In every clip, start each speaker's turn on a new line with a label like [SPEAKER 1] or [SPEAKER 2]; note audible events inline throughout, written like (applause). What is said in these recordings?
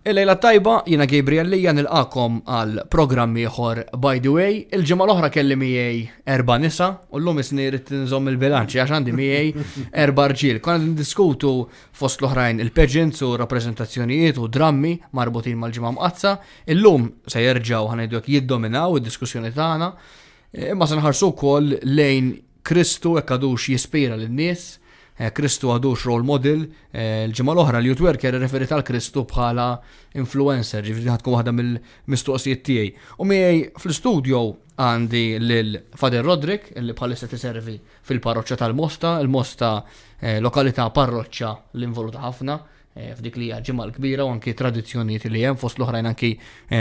[SPEAKER 1] Il-lejla tajba, jina Gabriel li nil-għakom għal program ieħor By the Way, il-ġimma l-oħra kelli miej erba nisa, u l-lum isni rrit nżom il-bilanċi, għax għandi miej (laughs) erba rġil. Konna n-diskutu fost l-oħrajn il-pageants u rappresentazzjonijiet u drammi marbutin mal-ġimma mqazza, il-lum se jerġaw għak jiddominaw id-diskussjoni tagħna, imma se nħarsu wkoll lejn Kristu ekkadux jispira l-nies Kristu eh, għadux role model, eh, l-ġimma l-oħra li youth referi tal-Kristu bħala influencer, ġifri ħatkun waħda mill-mistoqsijiet tiegħi. U miegħi fl-studio għandi l-Fader Rodrik, li bħalissa tiservi fil-parroċċa tal-Mosta, il-Mosta eh, lokalità parroċċa l-involuta ħafna f'dik li ġimgħa l-kbira u anki tradizzjonijiet li hemm fost l-oħrajn anki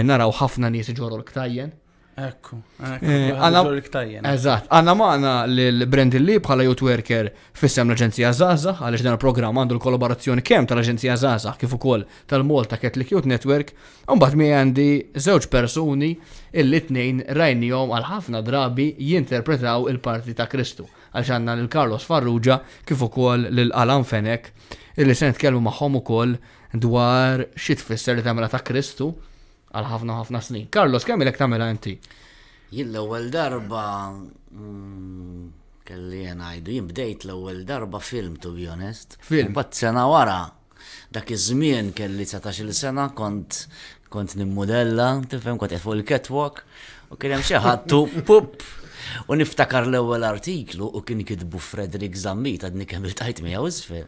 [SPEAKER 1] naraw ħafna nies ġorol ktajjen
[SPEAKER 2] Ekku, eh, eżat,
[SPEAKER 1] għanna maħna l-Brandin Lee bħala youth worker fissem l-Aġenzija Zaza, għalix dan il-program għandu l-kollaborazzjoni kem tal-Aġenzija Zaza, kif ukoll tal-Malta Catholic Youth Network, unbat mi għandi zewġ personi illi tnejn rajnijom għal ħafna drabi jinterpretaw il-parti ta' Kristu, għalix għanna l Karlos Farrugia kif ukoll l-Alan Fenek, illi sen tkellmu maħħom ukoll dwar xit fisser li tamela ta' Kristu, għal ħafna ħafna snin. Carlos, kemm ilek tagħmilha inti?
[SPEAKER 3] Jien l-ewwel darba mm, kelli ngħidu jien bdejt l-ewwel darba film to be honest. Film. Bad sena wara dak iż-żmien kelli 19-il sena kont kont nimmodella, tifhem kont qed fuq il-catwalk u kien hemm xi ħadtu pup. U niftakar l-ewwel artiklu u kien kitbu Frederick Zammi ta' dni kemm il-tajt miegħu isfel.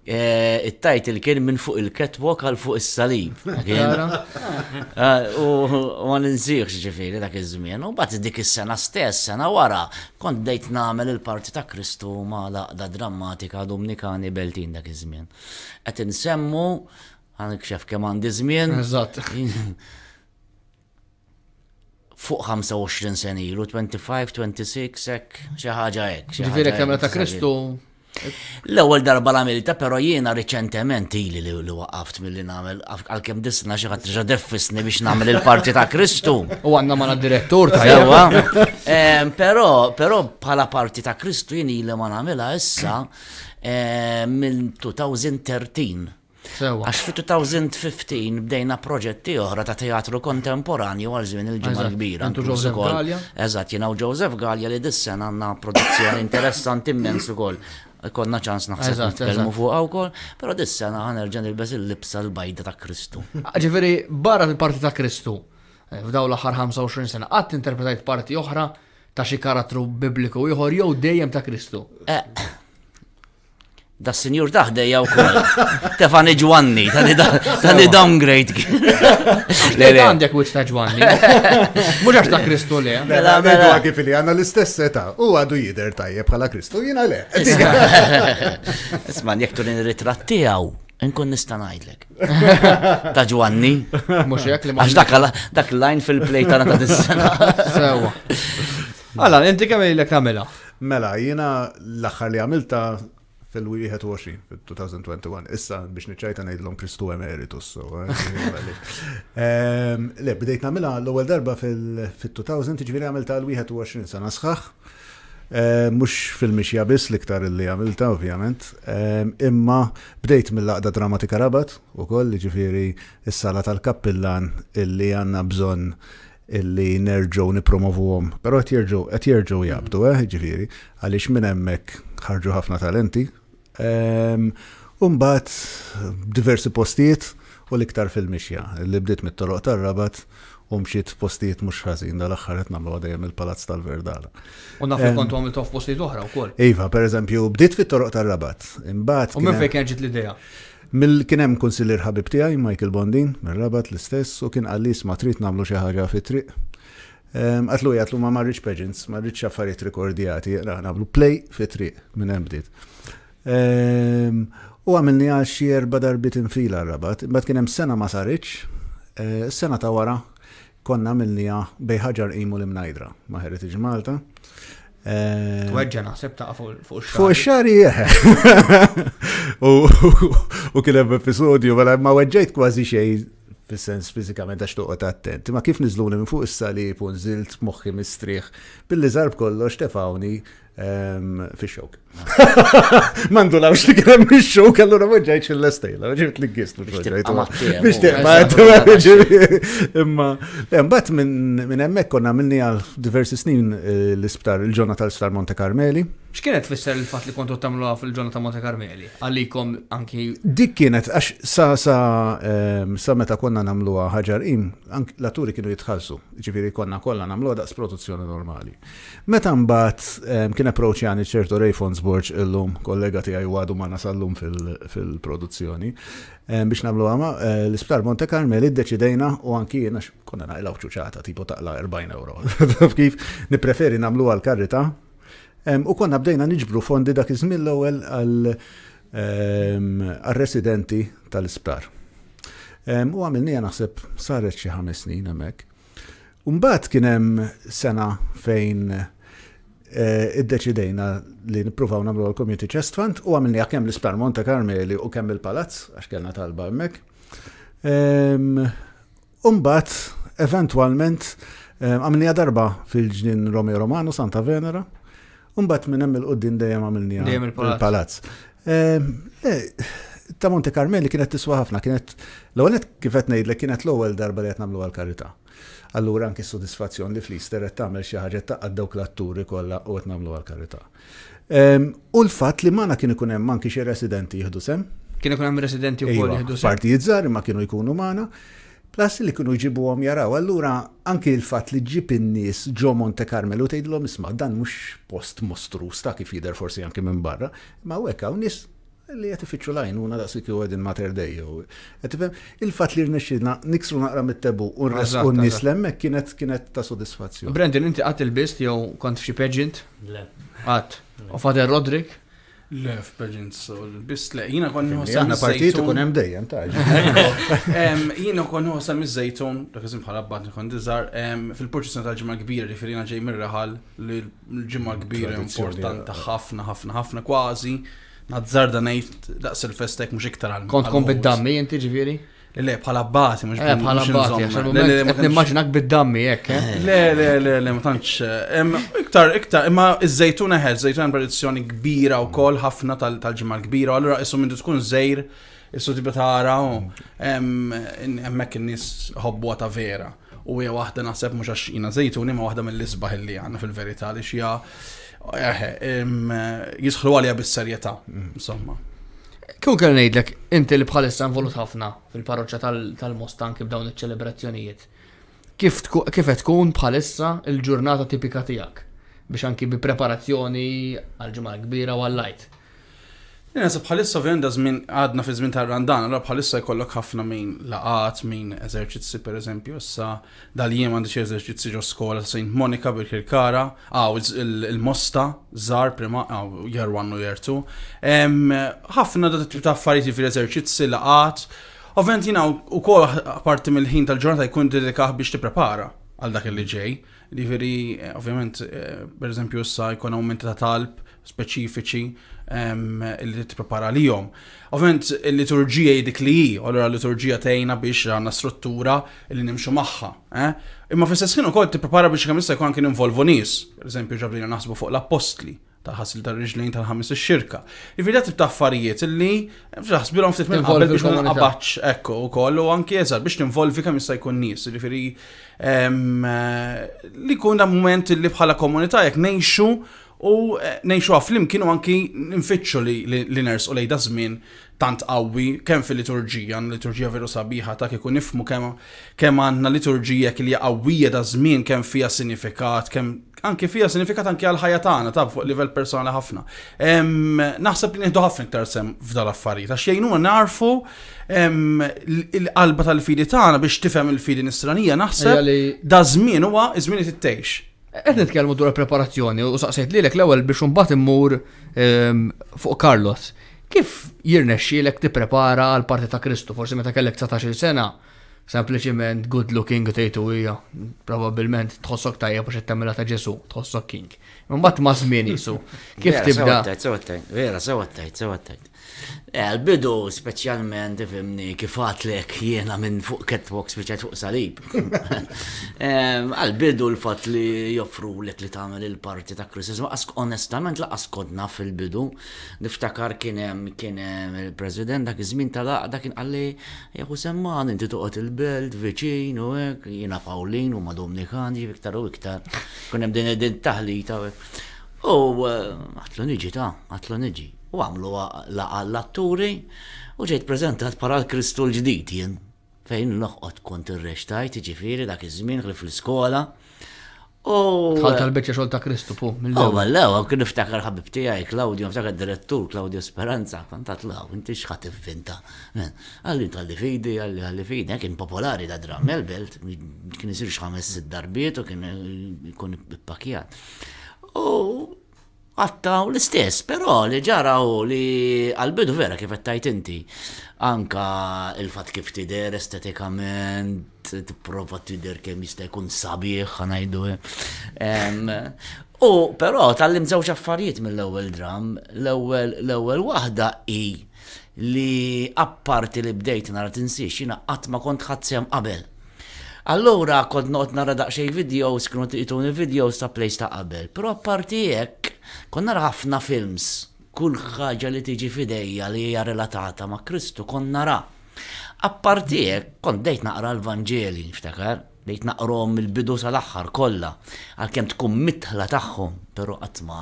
[SPEAKER 3] Eh, it-title kien minn fuq il ketwok għal fuq is-salib. (laughs) Ah, u ma ninżiħx ġifiri dak iż-żmien. U bat dik is-sena stess, sena wara, kont dejt nagħmel il-parti ta' Kristu ma laqda drammatika dominikani beltin dak iż-żmien. Qed insemmu ħanikxef kemm għandi żmien. Eżatt. (laughs) fuq 25 sen ilu, 25, 26, hekk, xi ħaġa hekk. Ġifieri kemm' ta' Kristu L-ewwel darba l għamilta però jiena riċentement ili li waqaft milli nagħmel għalkemm disna xi ħadd ġa deffisni biex nagħmel il-parti ta' Kristu.
[SPEAKER 1] U għandna ma' direttur ta' jewa.
[SPEAKER 3] Però però bħala parti ta' Kristu jien ili ma nagħmilha issa minn 2013. Għax fi 2015 bdejna proġetti oħra ta' teatru kontemporanju għal żmien il-ġimgħa kbira. Antu Joseph Gallia. Eżatt, jiena Joseph Gallia li dis-sena għandna produzzjoni interessanti immens ukoll konna ċans naħseb nitkellmu fuqha wkoll,
[SPEAKER 1] però dis-sena ħanerġa' nilbes il-libsa l-bajda ta' Kristu. Ah, ġifieri barra l-parti ta' Kristu eh, f'daw l-aħħar 25 sena qatt interpretajt parti oħra ta' xi karattru bibliku ieħor jew dejjem ta' Kristu. Eh,
[SPEAKER 3] da s-senjur daħde jaw kol. E. Tefani ta' tani downgrade.
[SPEAKER 1] Le, le. Għandek
[SPEAKER 4] wicċ ta' ġwanni. Mux ta' Kristu le. Mela, mela. Kif li għanna l-istess eta. U għadu jider tajjeb bħala Kristu, jina le.
[SPEAKER 3] Isman, jek turin ritratti għaw. Nkun nista' ngħidlek. Ta' ġwanni. Mhux hekk li Għax dak dak line
[SPEAKER 4] fil-play tagħna ta' dis-sena. Sewwa. Alla, inti kemm lek tagħmilha? Mela, jiena l-aħħar li għamilta fil-21 fil-2021. Issa biex niċċajta ngħidlhom Kristu Emeritus. Eh, (laughs) ehm, le, bdejt nagħmilha l-ewwel darba fil-2000 ġviri għamilta l-21 sena sħaħ. Mux ehm, fil-mixja biss liktar li għamilta, ovvjament. Ehm, imma bdejt mill-laqda drammatika rabat u koll ġifiri s-sala tal-kappillan illi għanna bżon illi nipromovu għom. Pero għet jirġu, għet jirġu jabdu, eh, ġifiri, għalix minn emmek ħarġu ħafna talenti, Ehm, umbat diversi postijiet u l-iktar fil-mixja li bdiet mit-toroq tar-rabat u mxiet postijiet mux ħażin dal-axħar qed nagħmlu għadajem il-Palazz tal-Verdala. U naf ehm, kont għamilt tof postijiet oħra wkoll. Iva, pereżempju, bdiet fit-toroq tar-rabat. Imbagħad. U minn fejn kien ġiet l-idea? Mill kien hemm kunsillier ħabib tiegħi Michael Bondin, mir-rabat l-istess, u kien qal ma trid nagħmlu xi ħaġa fit-triq. Ehm, għatlu jgħatlu ma marriċ pageants, marriċ affarijiet rekordijati, għana għablu play fit-triq minn hemm bdiet. Ehm, u għamilni għal xie erba darbit infila rabat, bat kienem sena ma sariċ, eh, sena ta' wara konna għamilni bejħagġar imu li mnajdra ma' Heritage Malta. Tweġġa ehm, naħseb ta' fuq xari. (laughs) u kienem episodju, mela ma' weġġajt kważi xej fil-sens fizikament għax toqgħod attent. Ma kif niżluni minn fuq is-salib u nżilt moħħi mistrieħ billi zarb kollox tefawni ehm, fix-xewk. (laughs) Mandu la biex li kena mixxu, kallu na maġġajċ l-estejla, ġibt li għistu l-proġajt. Eh, eh, eh, (laughs) imma, imbat minn emmek konna minni għal diversi snin l-isptar, il-ġonna tal-isptar Monte Carmeli.
[SPEAKER 1] X'kienet tfisser il-fatt li kontu tagħmluha fil-ġonna ta' Monte Carmeli? Għalikom anki. Dik kienet, għax
[SPEAKER 4] sa sa sa meta konna nagħmluha ħaġar im, l-atturi kienu jitħallsu, ġifieri konna kollha nagħmluha daqs produzzjoni normali. Meta mbagħad kien approċċjani ċertu rejfons Zborċ illum, kollega tiegħi għadu ma nasallum fil-produzzjoni. Ehm, biex nablu għama, eh, l-Isptar Monte Carmel deċidejna u anki jiena konna naqilgħu ċuċata tipo taqla 40 euro. (laughs) Kif nippreferi nagħmlu għal-karrita. Ehm, u konna bdejna niġbru fondi dak iż-żmien l-ewwel għal-residenti ehm, tal-Isptar. U għamilni naħseb saret xi ħames snin hemmhekk. kien kienem sena fejn Eh, id-deċidejna li nipruvaw namlu għal-Community Chest Fund u għamilni għakem l ispar Monte Carmeli u kemm il-Palazz, għax kellna talba għemmek. Umbat, ehm, eventualment, ehm, għamilni darba fil-ġnin Romeo Romano, Santa Venera, umbat minn hemm il-qoddim dejjem għamilni il-Palazz. Ehm, ta' Monte Carmeli kienet tiswa ħafna, kienet l-għonet kifet nejdlek kienet l-għol darba li għet għal-karita allura anki soddisfazzjon li fl-ister qed tagħmel xi ħaġa taqgħad dawk l kollha u qed nagħmlu għal-karità. Ehm, u l-fatt li mana kien ikun hemm anke xi residenti jieħdu sem.
[SPEAKER 1] Kien ikun hemm residenti wkoll iva, jieħdu sem.
[SPEAKER 4] Partijiet żgħar ma kienu jkunu magħna. Plas li kienu jġibu għom jaraw, allura anki l fat li ġib in-nies ġo Monte Carmelo tgħidlhom isma' dan mhux post mostru sta kif jider forsi anki minn barra, ma' eka, hawn nies li għet ifittxu lajn, una da' sikju għedin mater dejju. il-fat li rnexxina niksru naqra mit-tebu u un nislem, kienet kienet ta' soddisfazzjon.
[SPEAKER 1] Brendan, inti għat il-bist jew kont fxie pageant? Le. Għat. U fader Rodrik?
[SPEAKER 2] Le, f'pageant so, l-bist le, jina konnu nħossa. Għanna partijiet u kunem dejjem, ta' Jina kon nħossa mizzajtun, dak għazim bħala bad nkun dizar, fil-purċisna ta' ġimma kbira, riferina ġej mirraħal, l-ġimma kbira importanti eh. ħafna, ħafna, ħafna kważi. Nazzar da ngħid daqs il-festek mhux iktar għal. Kont kon bid-dammi inti ġifieri? Le, bħala bati, mux eh, bħala bħala bati, għaxan immaġinak bid-dammi, jek. Eh? Eh. Le, le, le, le, ma tantx. Iktar, iktar, imma iż-żejtuna ħed, żejtuna tradizjoni kbira u kol, ħafna tal ġimal kbira, allura issu minn tkun żejr, issu tibet ħara, emmek n-nis hobbu ta' vera. U hija waħda naħseb mhux għax jina zejtuni ma waħda mill lisbaħ li għanna fil-verità li xija jisħlu għalija bis-serjetà, mm. insomma.
[SPEAKER 1] Kun kell ngħidlek, inti li bħalissa involut ħafna fil-parroċċa tal kif b'dawn iċ-ċelebrazzjonijiet. Kif qed tkun bħalissa il-ġurnata tipika tiegħek biex anki bi preparazzjoni
[SPEAKER 2] għal ġimgħa kbira u għal-lajt? Nasa bħalissa vjenda zmin żmien għadna fi żmien ta' randan allora bħalissa jkollok ħafna minn laqat, minn eżerċizzi pereżempju, issa dal-jiem għandi eżerċizzi ġo skola Saint Monika bil-Kirkara, għaw il-Mosta, zar prima, għaw jar u jar tu. Ħafna da tip ta' affarijiet fi jiġifieri eżerċizzi laqat, ovvjament jina u kol parti mill-ħin tal-ġurnata jkun dedikaħ biex tipprepara għal dak li ġej. Ġifieri, ovvjament, eh, pereżempju issa jkun għaw ta' talb, speċifiċi li t-prepara li jom. Ovvent, il-liturġija jidik li ji, u l-liturġija tejna biex għanna struttura li nimxu maħħa. Eh? Imma fl-istess u ukoll t-prepara biex kemm jista' jkun kien involvu nies, per eżempju ġablina naħsbu fuq l-apostli ta' ħasil ta' riġlejn tal-ħamis il xirka Ividja tip ta' affarijiet illi f'ħasbilhom ftit minn qabel biex ma nqabaċ ekku wkoll u għanki jesar biex tinvolvi kemm jista' jkun nies, jiġifieri li jkun da' moment li bħala komunita' jekk ngħixu U eh, nejxu għaflim kienu anki nfittxu li, li, li ners u lejda żmien tant qawwi kemm fil-liturġija, liturġija veru sabiħa ta' kieku nifmu kemm kemm għandna liturġija li qawwija da' żmien kemm fija sinifikat, kemm anke fija sinifikat anki għal ħajja tagħna ta' fuq livell personali ħafna. Naħseb li nieħdu ħafna iktar sem f'dal affarijiet għax jgħinu narfu l-qalba tal-fidi tagħna biex tifhem il-fidi nisranija naħseb da' żmien huwa żmien it Qed nitkellmu dwar preparazzjoni u saqsejt lilek
[SPEAKER 1] l-ewwel biex imbagħad immur ehm, fuq Carlos. Kif jirnexxielek tipprepara għal parti ta' Kristu forsi meta kellek 19 sena sempliċiment good looking tejtu hija probabbilment tħossok tajjeb biex tagħmilha ta' Ġesu, tħossok king. Imbagħad ma' żmien isu. Kif tibda?
[SPEAKER 3] Vera sewa tgħid, sewa tgħid. Għal-bidu eh, specialment fimni għatlek jiena minn fuq catwalk speċjal fuq salib. (laughs) Eh, għal-bidu l-fat li joffru lek li tagħmel il-parti ta' krisis. ask onestament la' kodna fil-bidu. Niftakar kienem kienem il-president dak iż-żmien tal dak kien għalli jahu semman inti toqgħod il-belt viċin u hekk jiena Pawlin u ma Dominikan iktar u iktar. Kunem din din taħlita. U eh, għatlu niġi ta' għatlu niġi u għamlu għall l-atturi u ġejt prezentat para l-Kristu l ġdijt jen fejn noħqot kont il-reċtajt ġifiri dak iż-żmien ħlif l-iskola.
[SPEAKER 1] Tħalta l-beċa xol ta' Kristu pu. Oh, u
[SPEAKER 3] għallaw, kien iftakar ħabib tijaj, Claudio, iftakar direttur, Claudio Speranza, kan ta' tlaw, inti xħat iffinta. Għalli tal-li fidi, għalli għalli fidi, kien popolari da' dram, belt kien jisir xħamess id-darbiet u kien ikun pakijat. U għattaw l-istess, però li ġaraw li għal-bidu vera kif għattajt inti. Anka il-fat kif tider estetikament, t-prova tider kem jista' jkun sabiħ, għanajdu. U però tal-lim zewġ affarijiet mill-ewwel dram, l-ewwel waħda i li apparti li bdejt nara t-insiex, jina għatma ma kont ħadsem qabel Allura kod not nara daqxej videos, kienu il videos ta' place ta' qabel. Pero partijek, kon nara ħafna films, kull ħaġa li tiġi fidejja li hija relatata ma' Kristu kon nara. Appartijek, kon dejt naqra l-Vangeli, niftakar, dejt naqrom il-bidu sal-axħar kolla, għal-kem tkun mitħla taħħum, pero għatma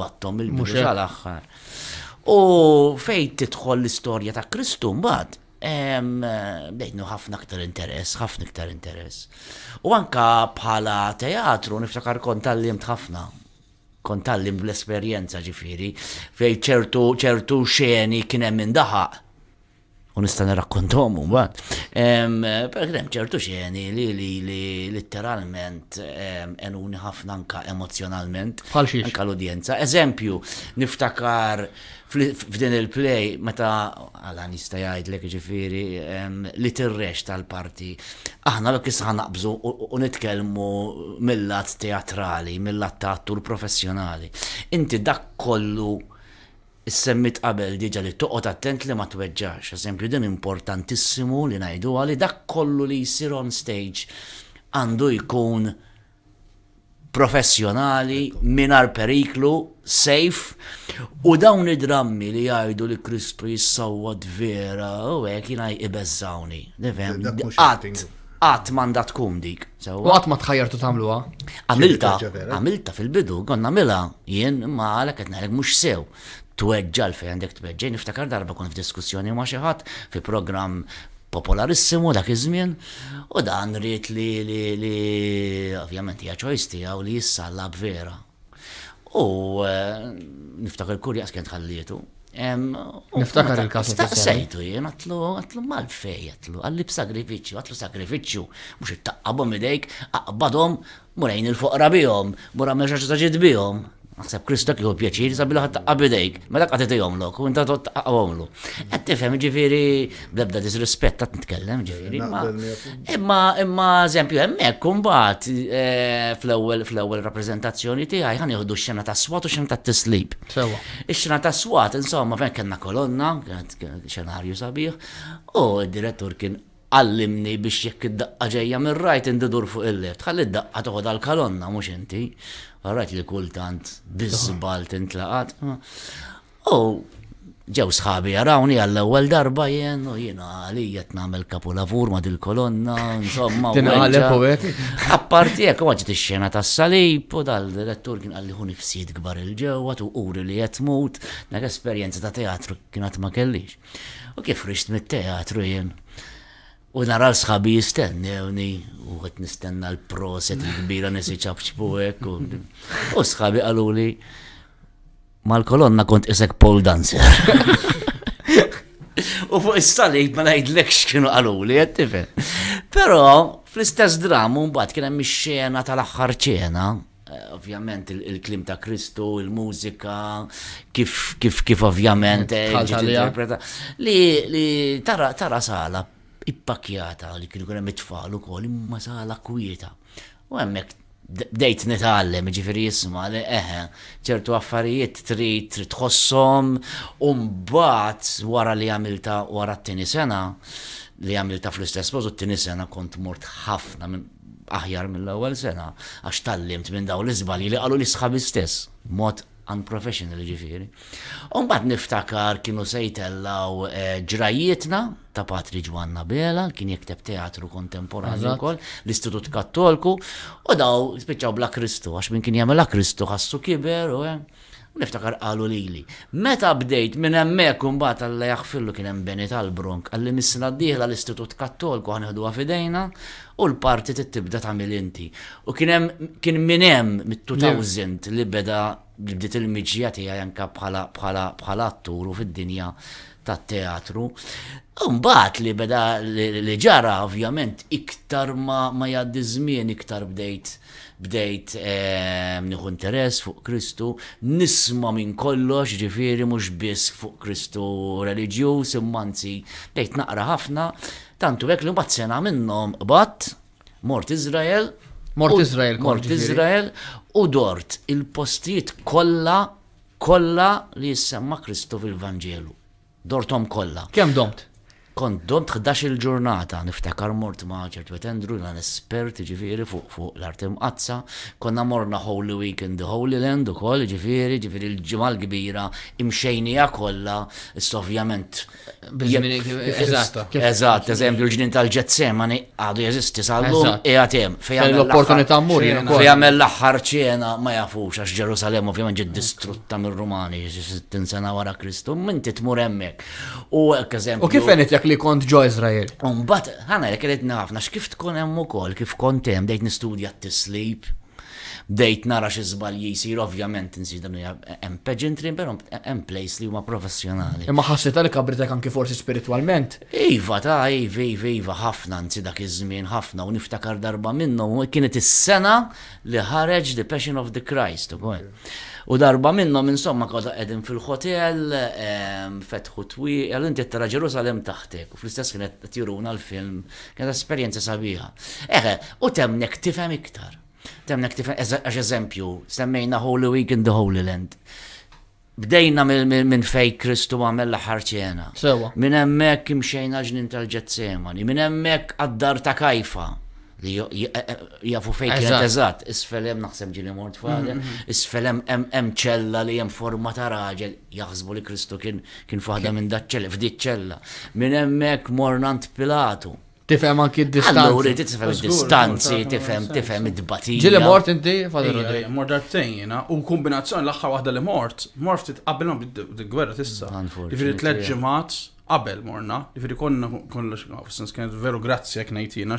[SPEAKER 3] battom il-bidu sal-axħar. U fejt titħol l-istorja ta' Kristu mbagħad bejnu ħafna aktar interess, ħafna aktar interess. U anka bħala teatru niftakar kontallim ħafna. kontallim bl esperienza ġifiri, fej ċertu ċertu xeni kien hemm indaħaq u nista' nirrakkontom Per Perkrem ċertu xeni li li li litteralment enuni ħafna anka emozjonalment. Falxiex. Anka l-udjenza. Eżempju, niftakar f'din il-play meta għala nista' jgħidlek ġifiri, li t-rrex tal-parti. Aħna l issa naqbżu u nitkellmu mill-lat teatrali, mill-lat ta' attur professjonali. Inti dak kollu Is-semmit qabel diġa li toqgħod attent li ma tweġġax. Eżempju din importantissimu li ngħidu li dak kollu li jsir on stage għandu jkun professjonali, minar periklu, safe, u dawn id-drammi li jgħidu li Kristu jissawad vera, u għek jina jibbezzawni. Nifem, għat, għat mandat kum dik. U għat
[SPEAKER 1] ma tħajjartu tamluwa? Għamilta, għamilta fil-bidu, għonna mela,
[SPEAKER 3] jien ma għalek għetna għalek mux sew tweġġal fej għandek tweġġej, niftakar darba kun f'diskussjoni ma' xi ħadd fi programm popolarissimu dak iż-żmien u dan rrit li li li ovvjament hija ċojs tiegħu li jissallab vera. U eh, niftakar kurjas kien tħallietu. Niftakar il-kas. Sejtu jien għatlu għatlu mal-fej għatlu għalli b'sagrifiċċju, għatlu sagrifiċċju, mhux it-taqqabhom idejk, aqbadhom murajn il-fuqra bihom, mura meġaġ taġid bihom. Naħseb Krista kieku pjaċiri sabila ħadd qabidejk, mela qatet jomlok u inta tot għomlu. Qed tifhem ġifieri blebda disrispett qed nitkellem ġifieri. Imma imma eżempju hemmhekk kumbat eh, fl-ewwel fl-ewwel rappreżentazzjoni tiegħi ħan jieħdu xena ta' swat u xena ta' tislib. Ix-xena ta' swat insomma fejn kellna kolonna, kienet xenarju sabiħ, u d-direttur kien għallimni biex jekk id-daqqa ġejja mir rajt indidur fuq il-left, ħalli id-daqqa toħod għal-kalonna, mux inti, għarrajt li kultant bizbal tintlaqat. U ġew sħabi jarawni għall-ewwel darba jien u jiena għalija kapu lavur ma dil-kolonna, insomma. Apparti jekk waġġet ix-xena tas-salib u dal-direttur kien għalli hu nifsijiet kbar il-ġewwa tu uri li qed tmut, dak esperjenza ta' teatru kienet ma kellix. U kif rixt mit-teatru jien? U nara sħabi jistennewni, u għet nistenna l-proset kbira nisi għek. u sħabi għaluli, mal-kolonna kont isek pole dancer. (laughs) U fuq is-salib ma ngħidlekx kienu li jettife. Però fl-istess dramu mbagħad kien hemm ix-xena tal-aħħar ċena, eh, ovvjament il-klim ta' Kristu, il-mużika, kif kif kif ovvjament eh, interpreta. Li tara sala ippakjata li kienu kuna mitfall u kol imma sala kwieta. U għemmek dejt nitgħallem, ġifiri jisma, eħe, ċertu affarijiet trid trid tħossom, umbat wara li għamilta wara t-tini sena, li għamilta fl-istess pożu t-tini sena kont mort ħafna minn aħjar mill-ewwel sena għax tallimt minn daw l-iżbalji li qalu l-isħab stess Mod unprofessional ġifiri. Umbat niftakar kienu sejtellaw eh, ġrajietna ta' Patri Ġwanna Bela, kien jekteb teatru kontemporanju wkoll, l-Istitut Kattolku, u daw spiċċaw bla Kristu, għax minn kien jagħmel la Kristu ħassu kiber u eh, U niftakar qalu lili. Meta bdejt minn hemmhekk imbagħad għalli jaxfillu kien hemm tal-Bronk, għalli missina d l-Istitut Kattoliku ħanħduha fidejna u l-parti tibda tagħmel inti. U kien hemm kien minn mit-2000 li beda bdiet il-miġija tiegħi anke bħala bħala bħala atturu fid-dinja tat-teatru. Umbat li beda li ġara ovvjament iktar ma, ma jaddi żmien iktar bdejt bdejt ehm, nieħu interess fuq Kristu, nisma minn kollox ġifiri mhux biss fuq Kristu reliġjuż immanzi bdejt naqra ħafna, tantu hekk li mbagħad sena minnhom bat mort Izrael. Mort Izrael, Mort Izrael u dort il-postijiet kollha kolla li jissemma Kristu fil vangelu Dortom kollha. Kemm domt? kont domt 11 il-ġurnata, niftakar mort ma' ċertu Andrew, l espert ġifiri fuq fuq l-artim qazza, konna morna Holy Week in the Holy Land u koll ġifiri, ġifiri l-ġimal kbira imxejnija kolla, s-sovjament. Eżatt, eżatt, eżempju l-ġnin tal-ġetsemani għadu jeżisti sal-lum e għatem. L-opportunità mmur Fejamel l-axħar ċena ma jafux, għax Ġerusalem ovvijament ġid distrutta mir-Rumani, 60 sena wara Kristu, minti tmur emmek. U kif kif li kont ġo Izrael. Umbat, ħana jek rrit nafna x'kif tkun hemm ukoll kif kont hemm dejt nistudja t-tislib, dejt nara xi żbalji jsir ovvjament insir dan hemm pageantry però hemm place li huma professjonali.
[SPEAKER 1] Imma ħassita li kabritek anki forsi spiritwalment.
[SPEAKER 3] Iva ta' iva iva iva ħafna nsi dak iż-żmien ħafna u niftakar darba minnu kienet is-sena li ħareġ The Passion of the Christ ukoll. Okay? U darba minnhom insomma kota qegħdin fil-hotel, ehm, fetħu twi, għal inti tara Ġerusalem taħtek, u fl-istess kienet tiruna l-film, kienet esperjenza sabiħa. Eħe, u temnek tifhem iktar. Temnek tifhem, għax eżempju, semmejna Holy Week in the Holy Land. Bdejna minn fej Kristu għamel ħarċena. Sewa. Minn hemmhekk imxejna ġnin tal-ġetsemani, minn hemmhekk għad-dar ta' kajfa li jafu fejn kienet eżatt, isfelem naħseb ġili mort fadem, isfelem hemm ċella li hemm forma ta' raġel, jaħsbu li Kristu kien fadem minn dak ċella, f'dik ċella. Minn hemmhekk mornant Pilatu.
[SPEAKER 1] Tifhem anki d-distanzi. Allura tifhem d distanzi tifhem
[SPEAKER 3] tifhem id-batija. Ġili mort inti fader
[SPEAKER 2] Mort darbtejn u kombinazzjoni l-aħħar wahda li mort, mort titqabbilhom bid-gwerra tista. Ifri tliet ġimgħat qabel morna, ifri konna konna, konna, konna, konna, veru konna, konna, ngħid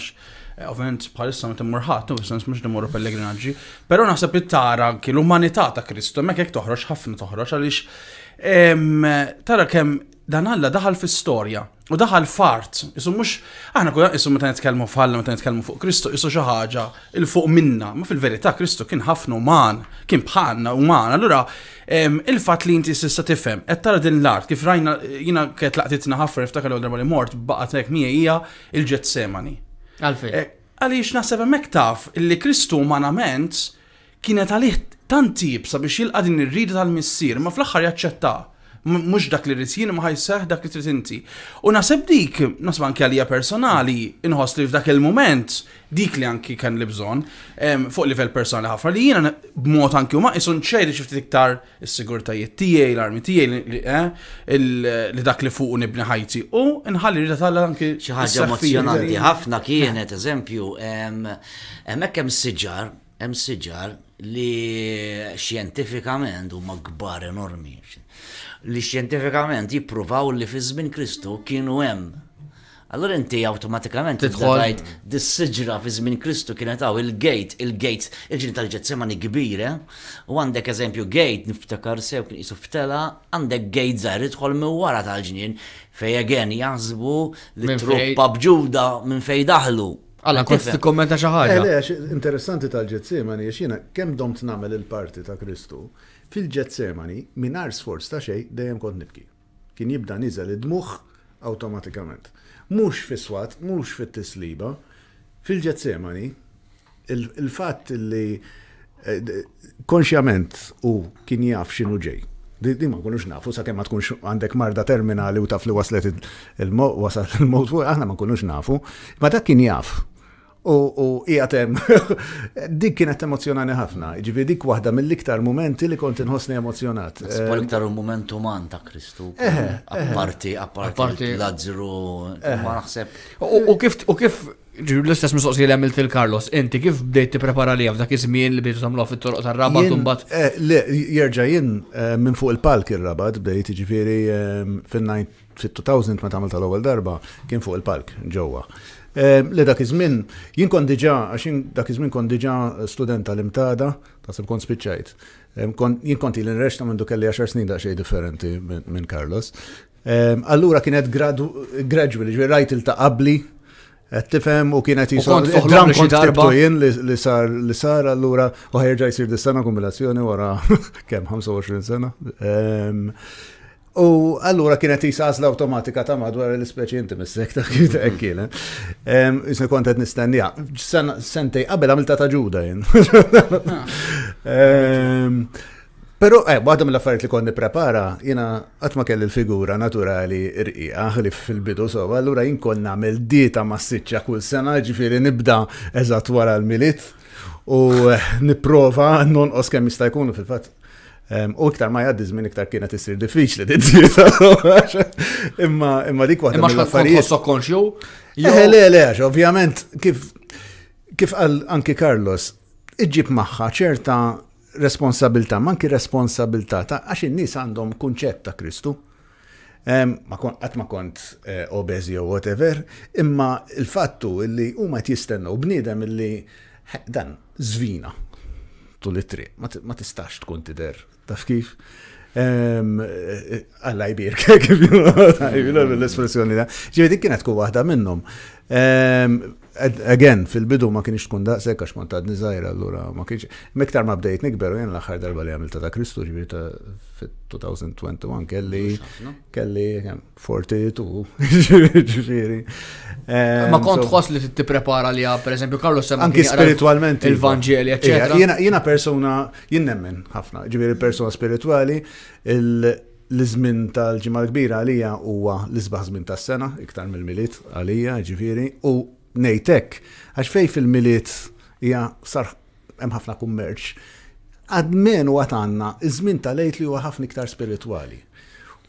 [SPEAKER 2] Eh, Ovvijament, bħalissa ma timmurħat, u sens mux dimurru pellegrinaġġi, pero naħseb it-tara kien l-umanità ta' Kristu, mek jek toħroġ, ħafna toħroġ, għaliex tara kemm dan Alla daħal fi storja u daħal fart. jisum mux, aħna jisum ma meta nitkellmu f'Alla, meta nitkellmu fuq Kristu, jisum xi ħaġa il fuq minna. Ma fil-verità Kristu kien ħafna uman, kien bħalna uman. Allura il-fatt li inti s'issa tifhem, qed tara din l-art kif rajna jiena kienet laqtitna ħafna iftakar li darba li mort baqgħet hekk mija hija il semani. Għalfej. Eh, għaliex naħseb hemmhekk taf li Kristu umanament kienet għalih tantib sabiex jilqa' din ir-rida tal-missier ma fl-aħħar jaċċettaha mhux dak li rrid ma ħajseħ dak li trid U naħseb dik nasma' anke għalija personali inħos li f'dak il-mument dik li anki kan li bżonn fuq livell personali ħafna li jiena b'mod anki huma isun ċejri xi ftit iktar is-sigurtajiet tiegħi, l-armi eh, li dak li fuq nibni ħajti u nħalli rida talla anki xi ħaġa emozjonanti ħafna kienet eżempju hemmhekk
[SPEAKER 3] hemm siġar hemm siġar li xjentifikament huma kbar enormi li xjentifikament jippruvaw li fi żmien Kristu kienu hemm. Allora inti awtomatikament tidħolajt dis-siġra fi żmien Kristu kienet hawn il-gate, il-gate, il-ġin tal ġezzemani kbire, u għandek eżempju gate niftakar sew kien qisu ftela, għandek gate żgħar idħol minn wara tal-ġnien fejn again jaħsbu li truppa bġuda minn fejn daħlu. Alla, kont ti
[SPEAKER 1] kommenta xaħġa. Eh,
[SPEAKER 4] interessanti tal jiex jiena kemm domt namel il-parti ta' Kristu, Fil-ġetsemani, minar sforz ta' xej, dejjem kont nibki. Kien jibda nizel id-dmuħ automatikament. Mux fis-swat, mux fit-tisliba. Fil-ġetsemani, il-fatt li konxjament u kien jaf xinu ġej. Di ma kunux nafu, sa' ma tkunx għandek marda terminali u taf li waslet il-mot, wasal il-mot, aħna ma kunux nafu, ma dak kien jaf u jgħatem, (laughs) dik kienet emozjonani ħafna, ġivi dik wahda mill-iktar momenti li kont inħosni emozjonat.
[SPEAKER 1] Eh, Iktar moment uman ta' Kristu, eh, eh, apparti, apparti l-azzru, ma naħseb. U kif, l-istess mistoqsi li għamilt il karlos inti kif bdejt t-prepara li għafdak iż-żmien li bdejtu tamlu fit-torq tar-rabat un bat?
[SPEAKER 4] Le, jerġa jien minn fuq il-palk il-rabat, bdejt ġifiri fin-2000 ma tamil tal-ewwel darba, kien fuq il-palk ġewwa. Ehm, li dak iż-żmien jien kont diġà għax dak iż-żmien kont diġà student tal-imtada tasib kont spiċċajt. Ehm, jien kont il nrexta minn kelli 10 snin da xejn differenti minn Carlos. Ehm, allura kienet gradual, ġveri rajt il-ta' qabli tifhem u kienet jisol. Dram kont jien li sar li sar allura u ħajrġa jsir dis-sena kombinazzjoni wara (laughs) kemm 25 sena. U allura kienet l automatika ta' madwar l-ispeċi inti missek ta' kif ta' mhm. kien. Eh? Isni kontet nistennija. Sentej qabel għamilta ta' ġuda jien ah. Pero, eh, għadam l-affariet li konni prepara, jina għatma kelli l-figura naturali irqija, li fil-bidu so, għallura jinkon namel dieta massiċċa kull sena, ġifiri nibda eżat wara l-milit u eh, niprofa non kemm jista' jkunu fil-fat U iktar ma jgħaddi minn iktar kienet isir diffiċli di (laughs) Imma imma dik waħda. Imma x'kont sokkonxju? Eh le le, ovvjament kif kif għal anki Carlos, iġġib magħha ċerta responsabilta, manki responsabilta ta' għax in-nies għandhom kunċett ta' Kristu. Ma kon, qatt ma kont eh, obezi jew whatever, imma il-fattu illi huma qed jistennew bniedem illi dan zvina tul it-triq, ma tistax tkun tider taf kif. Għalla jibir, kif l-espressjoni da. Ġivedik kienet ku wahda minnum again, fil-bidu ma kienx tkun daqsek għax ma tad l allura ma kienx. Mektar ma bdejt nikberu jien l-aħħar darba li għamilta ta' Kristu ġibri ta' fit-2021 kelli kelli 42 (laughs) ġifieri. Eh, ma kont
[SPEAKER 1] ħoss li tipprepara li per eżempju Karlo semma anki spiritualment iva. il-Vanġeli, iva, eċetera.
[SPEAKER 4] Jiena persuna jien nemmen ħafna, ġibri persuna spirituali l-izmin tal ġimal kbira għalija huwa l-isbaħ żmien tas-sena iktar mill-miliet għalija ġifiri, u nejtek, għax fej fil-miliet hija sar hemm ħafna kummerċ. Għadmen u għatanna, iż-żmien tal-lejt li huwa ħafna iktar spirituali.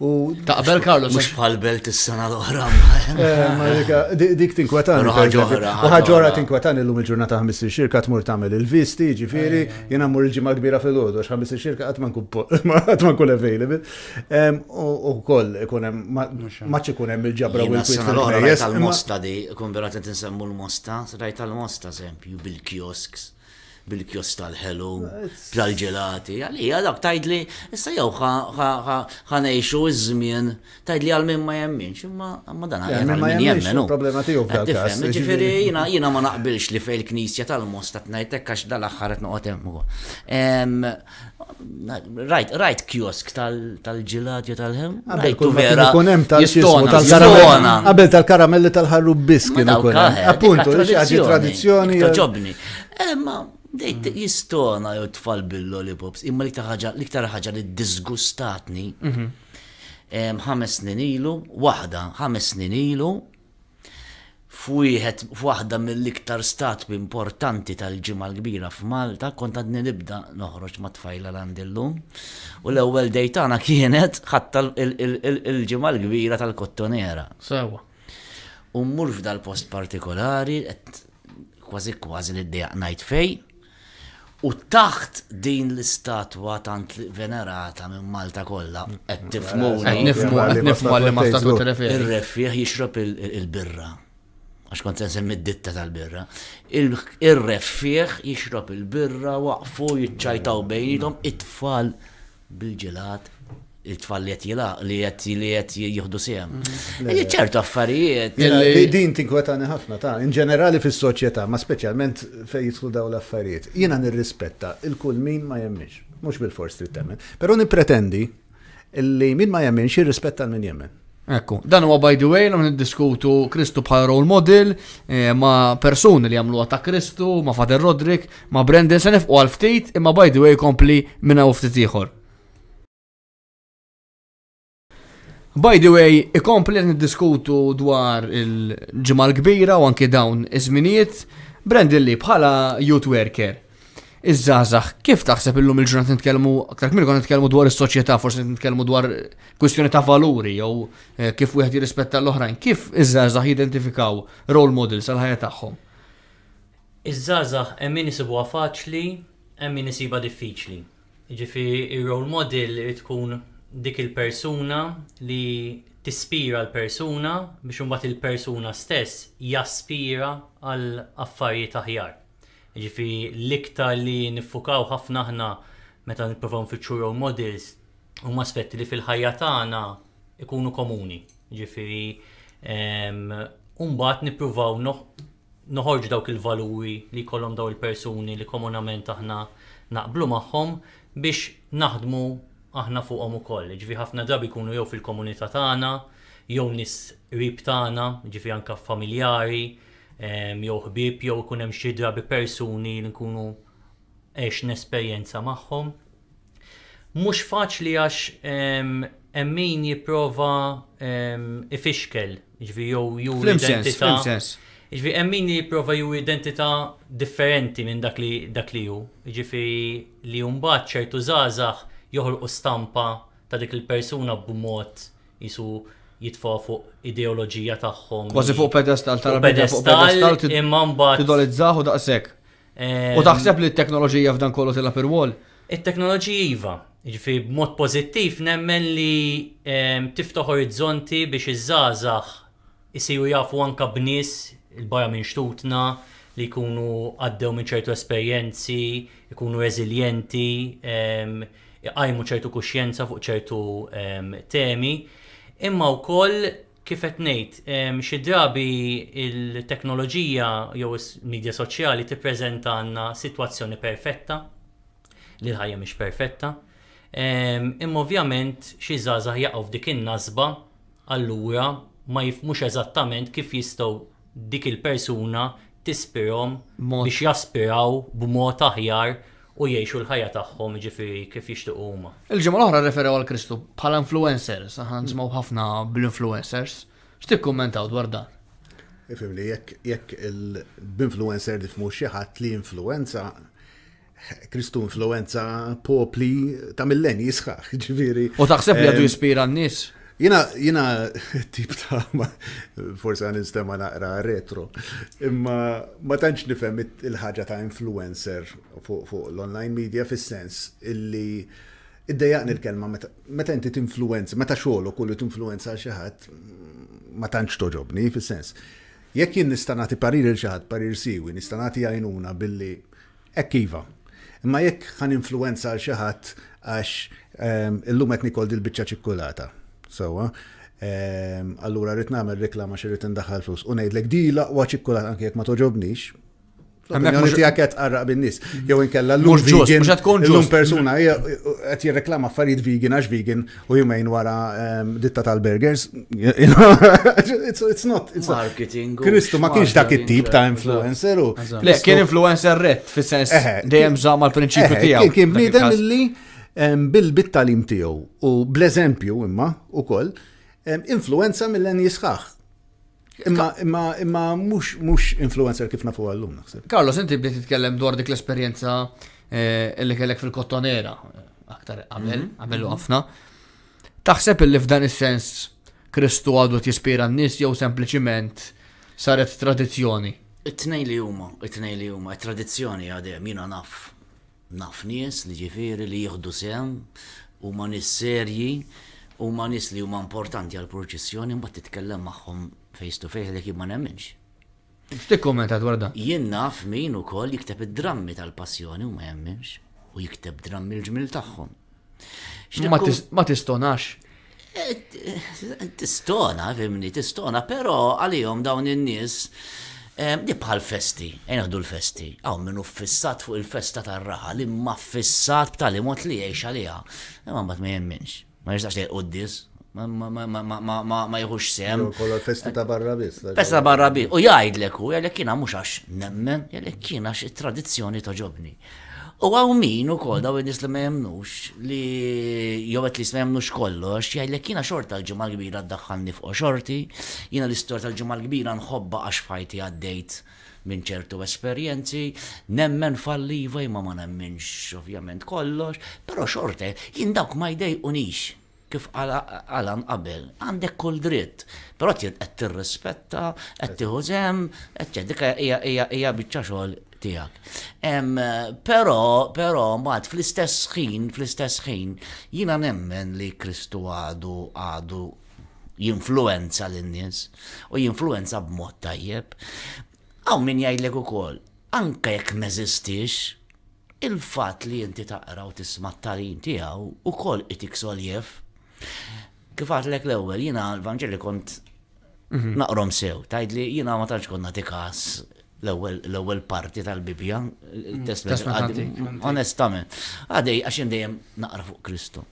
[SPEAKER 4] U taqbel Karlo mhux eh? bħal belt is-sena l-oħra. Eh, (laughs) dik tinkwetan. U ħaġora tinkwetan illum il-ġurnata 50 xirka tmur tagħmel il-visti, ġifiri, eh. jena mur il-ġimgħa kbira fil-ħodu għax 50 xirka qatt ma nkun (laughs) available. U wkoll ikun hemm ma ikun hemm il-ġabra u l-kwit. mosta
[SPEAKER 3] di, kun vera tinsemmu l-mosta, rajt tal-mosta sempju bil-kiosks bil-kjost tal-ħelu, tal-ġelati, għalija dak tajdli, issa jew ħanejxu iż-żmien, tajdli għal min ma jemminx, imma dan eh, għal min jemmen. Problema tiegħu fil jiena ma naqbilx li fejn il-Knisja tal mostat ta' tnajtek għax dal-aħħar qed noqgħod hemm Rajt, rajt kjosk tal ġelati tal-ħem. Għabel kull vera. Kunem tal-karamelli. Għabel
[SPEAKER 4] tal-karamelli tal-ħarru bisk. Appunto, ġi tradizjoni.
[SPEAKER 3] Ġobni. Eh, Dejt jistona jew tfal bil-lollipops, imma liktar ħaġa liktar ħaġa li disgustatni. Mhm. Ħames snin ilu, waħda, ħames snin ilu, fwieħed f'waħda mill-iktar stat importanti tal-ġimgħa l-kbira f'Malta kont għadni nibda noħroġ ma' tfajla l-għandillum. U l-ewwel dejtana kienet ħatta il-ġimgħa l-kbira tal-kottonera. Sewa. U mmur f'dal-post partikolari kważi kważi li ddejaq ngħid fej U taħt din l-istatwa tant venerata minn Malta kollha qed tifmu. Qed nifmu qed nifmu li ma statwa telefon. ir refieħ jixrob il-birra. Għax kont sensem mid-ditta tal-birra. ir refieħ jixrob il-birra waqfu jiċċajtaw bejnietom it-tfal bil-ġelat it-tfalliet jila li jett li jett jihdu sijem. Mhm. ċertu affarijiet.
[SPEAKER 4] Din tinkwetani ħafna ta' in ġenerali fis soċjetà ma speċjalment fej jitlu daw l-affarijiet. Jiena nirrispetta il-kull min ma jemmix, mhux bil-fors trid temmen. Però nippretendi
[SPEAKER 1] li min ma jemminx jirrispetta min jemmen. Ekku, dan huwa by the way, l niddiskutu Kristu bħal role model eh, ma' persuni li għamluha ta' Kristu, ma' Fader Rodrik, ma' Brendan Senef u għal ftit, imma by the way kompli minna u ftit ieħor. By the way, ikompli diskutu dwar il ġemal kbira u anke dawn iż-żminijiet Brandilli bħala youth worker. Iż-żazax, kif taħseb illum il-ġurnat nitkellmu, aktar kmil kon nitkellmu dwar is-soċjetà, forsi nitkellmu dwar kwistjoni ta' valuri jew eh, kif wieħed jirrispetta l-oħrajn, kif iż-żazax jidentifikaw role models għal ħajja tagħhom?
[SPEAKER 5] Iż-żazax hemm min isibuha faċli, hemm min isiba diffiċli. Jiġifieri ir-role model tkun dik il-persuna li tispira l-persuna biex imbagħad il-persuna stess jaspira għal affarijiet aħjar. Ġifi l-iktar li nifukaw ħafna ħna meta nippruvaw nfittxu role models huma aspetti li fil-ħajja tagħna ikunu komuni. Ġifieri mbagħad nippruvaw noħorġu dawk il-valuri li kolom daw il-persuni li komunament aħna naqblu magħhom biex naħdmu aħna fuqhom ukoll. Ġifi ħafna drabi jkunu jew fil-komunità tagħna, jew nis rib tagħna, ġifi anka familjari, jew ħbieb, jew kun hemm xi drabi persuni li nkunu għex nesperjenza magħhom. Mhux faċli għax hemm min jipprova ifixkel, ġifi jew ju identità. Ġifi hemm min jipprova ju identità differenti minn dak li dak li ju. Ġifi li mbagħad ċertu żgħażagħ joħolqu stampa ta' dik il-persuna b'mod jisu jitfa' fuq ideoloġija tagħhom. Kważi fuq pedestal tal pedestal imma mbagħad
[SPEAKER 1] u daqshekk. U taħseb
[SPEAKER 5] li t-teknoloġija f'dan kollu tilha perwol? It-teknoloġija iva, ġifi jiġifieri b'mod pożittiv nemmen li tiftaħ orizzonti biex iż żazax isiru jafu anka b'nies il-barra minn xtutna, li jkunu għaddew minn ċertu esperjenzi, jkunu rezilienti, għajmu ċertu kuxjenza fuq ċertu temi, imma wkoll kif qed ngħid xi drabi il-teknoloġija jew il medja soċjali tippreżenta għanna sitwazzjoni perfetta li l-ħajja mhix perfetta. Imma ovvjament xi zazah jaqgħu dik in nazba allura ma jifmux eżattament kif jistgħu dik il-persuna tispirom biex jaspiraw b'mod aħjar u jiexu l-ħajja tagħhom ġifiri kif jixtiequ huma.
[SPEAKER 1] Il-ġimgħa l-oħra referew għal Kristu bħala influencers, aħna nismgħu ħafna bl-influencers. X'tik kummentaw dwar dan?
[SPEAKER 4] Ifim li jekk l-influencer difmu xi ħadd li influenza Kristu influenza popli ta' millenni jisħax, (laughs) ġifiri. U taħseb li għadu jispira n-nies? Jina, jina (laughs) tip ta' forse għan instema naqra retro, imma ma tantx nifhem il-ħaġa ta' influencer fuq fu, l-online media fis-sens illi id dajaqn l-kelma meta inti t-influenza, meta xogħol u kullu t-influenza xi ħadd ma tantx toġobni fis-sens. Jekk jien nista' nagħti parir il xi ħadd, parir siwi, nista' nagħti għajnuna billi ekkiva. iva. Imma jekk ħan influenza xi ħadd għax ehm, illum qed nikol dil-biċċa ċikkulata sewa. Ehm, allura rrit nagħmel reklama xe rrit indaħħal flus u ngħidlek di laqwa ċikkulat anke jekk ma toġobnix. Opinjoni tiegħek qed qarraq bin-nies. Mhm. Jew inkella l-lum vegan. L-lum persuna qed jirreklama farid vegan għax vegan u jumejn wara ehm, ditta tal-burgers. (laughs) It's not.
[SPEAKER 1] Marketing. Kristu ma kienx dak it-tip ta' influencer u. Le, kien influencer rett fis-sens dejjem l prinċipju tiegħu. Kien bnidem
[SPEAKER 4] illi bil-bittalim tiegħu u bl-eżempju imma ukoll influenza mill-en jisħaħ. Imma imma imma mhux mhux influencer kif nafu għallum naħseb.
[SPEAKER 1] Carlos, inti bdiet titkellem dwar dik l-esperjenza eh, illi kellek fil-kottonera eh, aktar qabel, mhm. qabel ħafna. Taħseb illi f'dan is-sens Kristu għadu tispira n-nis jew sempliċiment saret tradizzjoni?
[SPEAKER 3] It-tnej li huma, it-tnej li huma, tradizzjoni għadem, jina naf naf nies li ġifiri li jieħdu sem u ma nis serji u ma nis li huma importanti għal proċessjoni mbagħad titkellem magħhom face to face li ma nemmenx. X'tik kommenta dwar dan? Jien naf min ukoll jikteb id-drammi tal-passjoni u ma jemmenx u jikteb drammi l-ġmil tagħhom. Ma
[SPEAKER 1] tistonax.
[SPEAKER 3] Eh, tistona, fimni, tistona, pero għalihom dawn in-nies Di bħal festi, enaħdu l-festi, għaw minnu fissat fuq il-festa tar-raħa, li ma fissat li mot li jiex għalija. Ma bat ma jemminx, ma jistax li qoddis, ma jħux sem.
[SPEAKER 4] Kolla festi ta' barra bis.
[SPEAKER 5] Festa ta' barra bis. U
[SPEAKER 3] jgħidlek u jgħidlek jina mux għax nemmen, jgħidlek jina x tradizzjoni toġobni. ġobni. U għaw min u kol, daw nis li ma jemnux, li jowet li ma jemnux kollox, li kina xorta l ġumal kbira d-daħħanni fuq xorti, jina l-istor tal ġumal kbira nħobba għax fajti għaddejt minn ċertu esperienzi, nemmen falliva imma ma nemmenx ovvjament kollox, pero xorte, jien dawk ma jdej unix kif għalan qabel, għandek kull dritt, pero qed tirrispetta, qed tieħu żemm, qed hija biċċa xogħol tijak. Pero, pero, mbaħt, fl-istess ħin, fl-istess ħin, jina nemmen li Kristu għadu, għadu, jinfluenza l-nies u jinfluenza b'mod tajjeb. Għaw min jgħidlek ukoll, anka jekk meżistix, il-fat li inti taqra u tisma t-tarin tiegħu kol itik soljef. Kif għatlek l-ewwel jiena l-Vanġeli kont mhm. naqrom sew, tajd li jiena ma tantx konna tikas l-ewwel parti tal-Bibja, mm. mm, onestament. Għadej għax dejjem naqra fuq Kristu.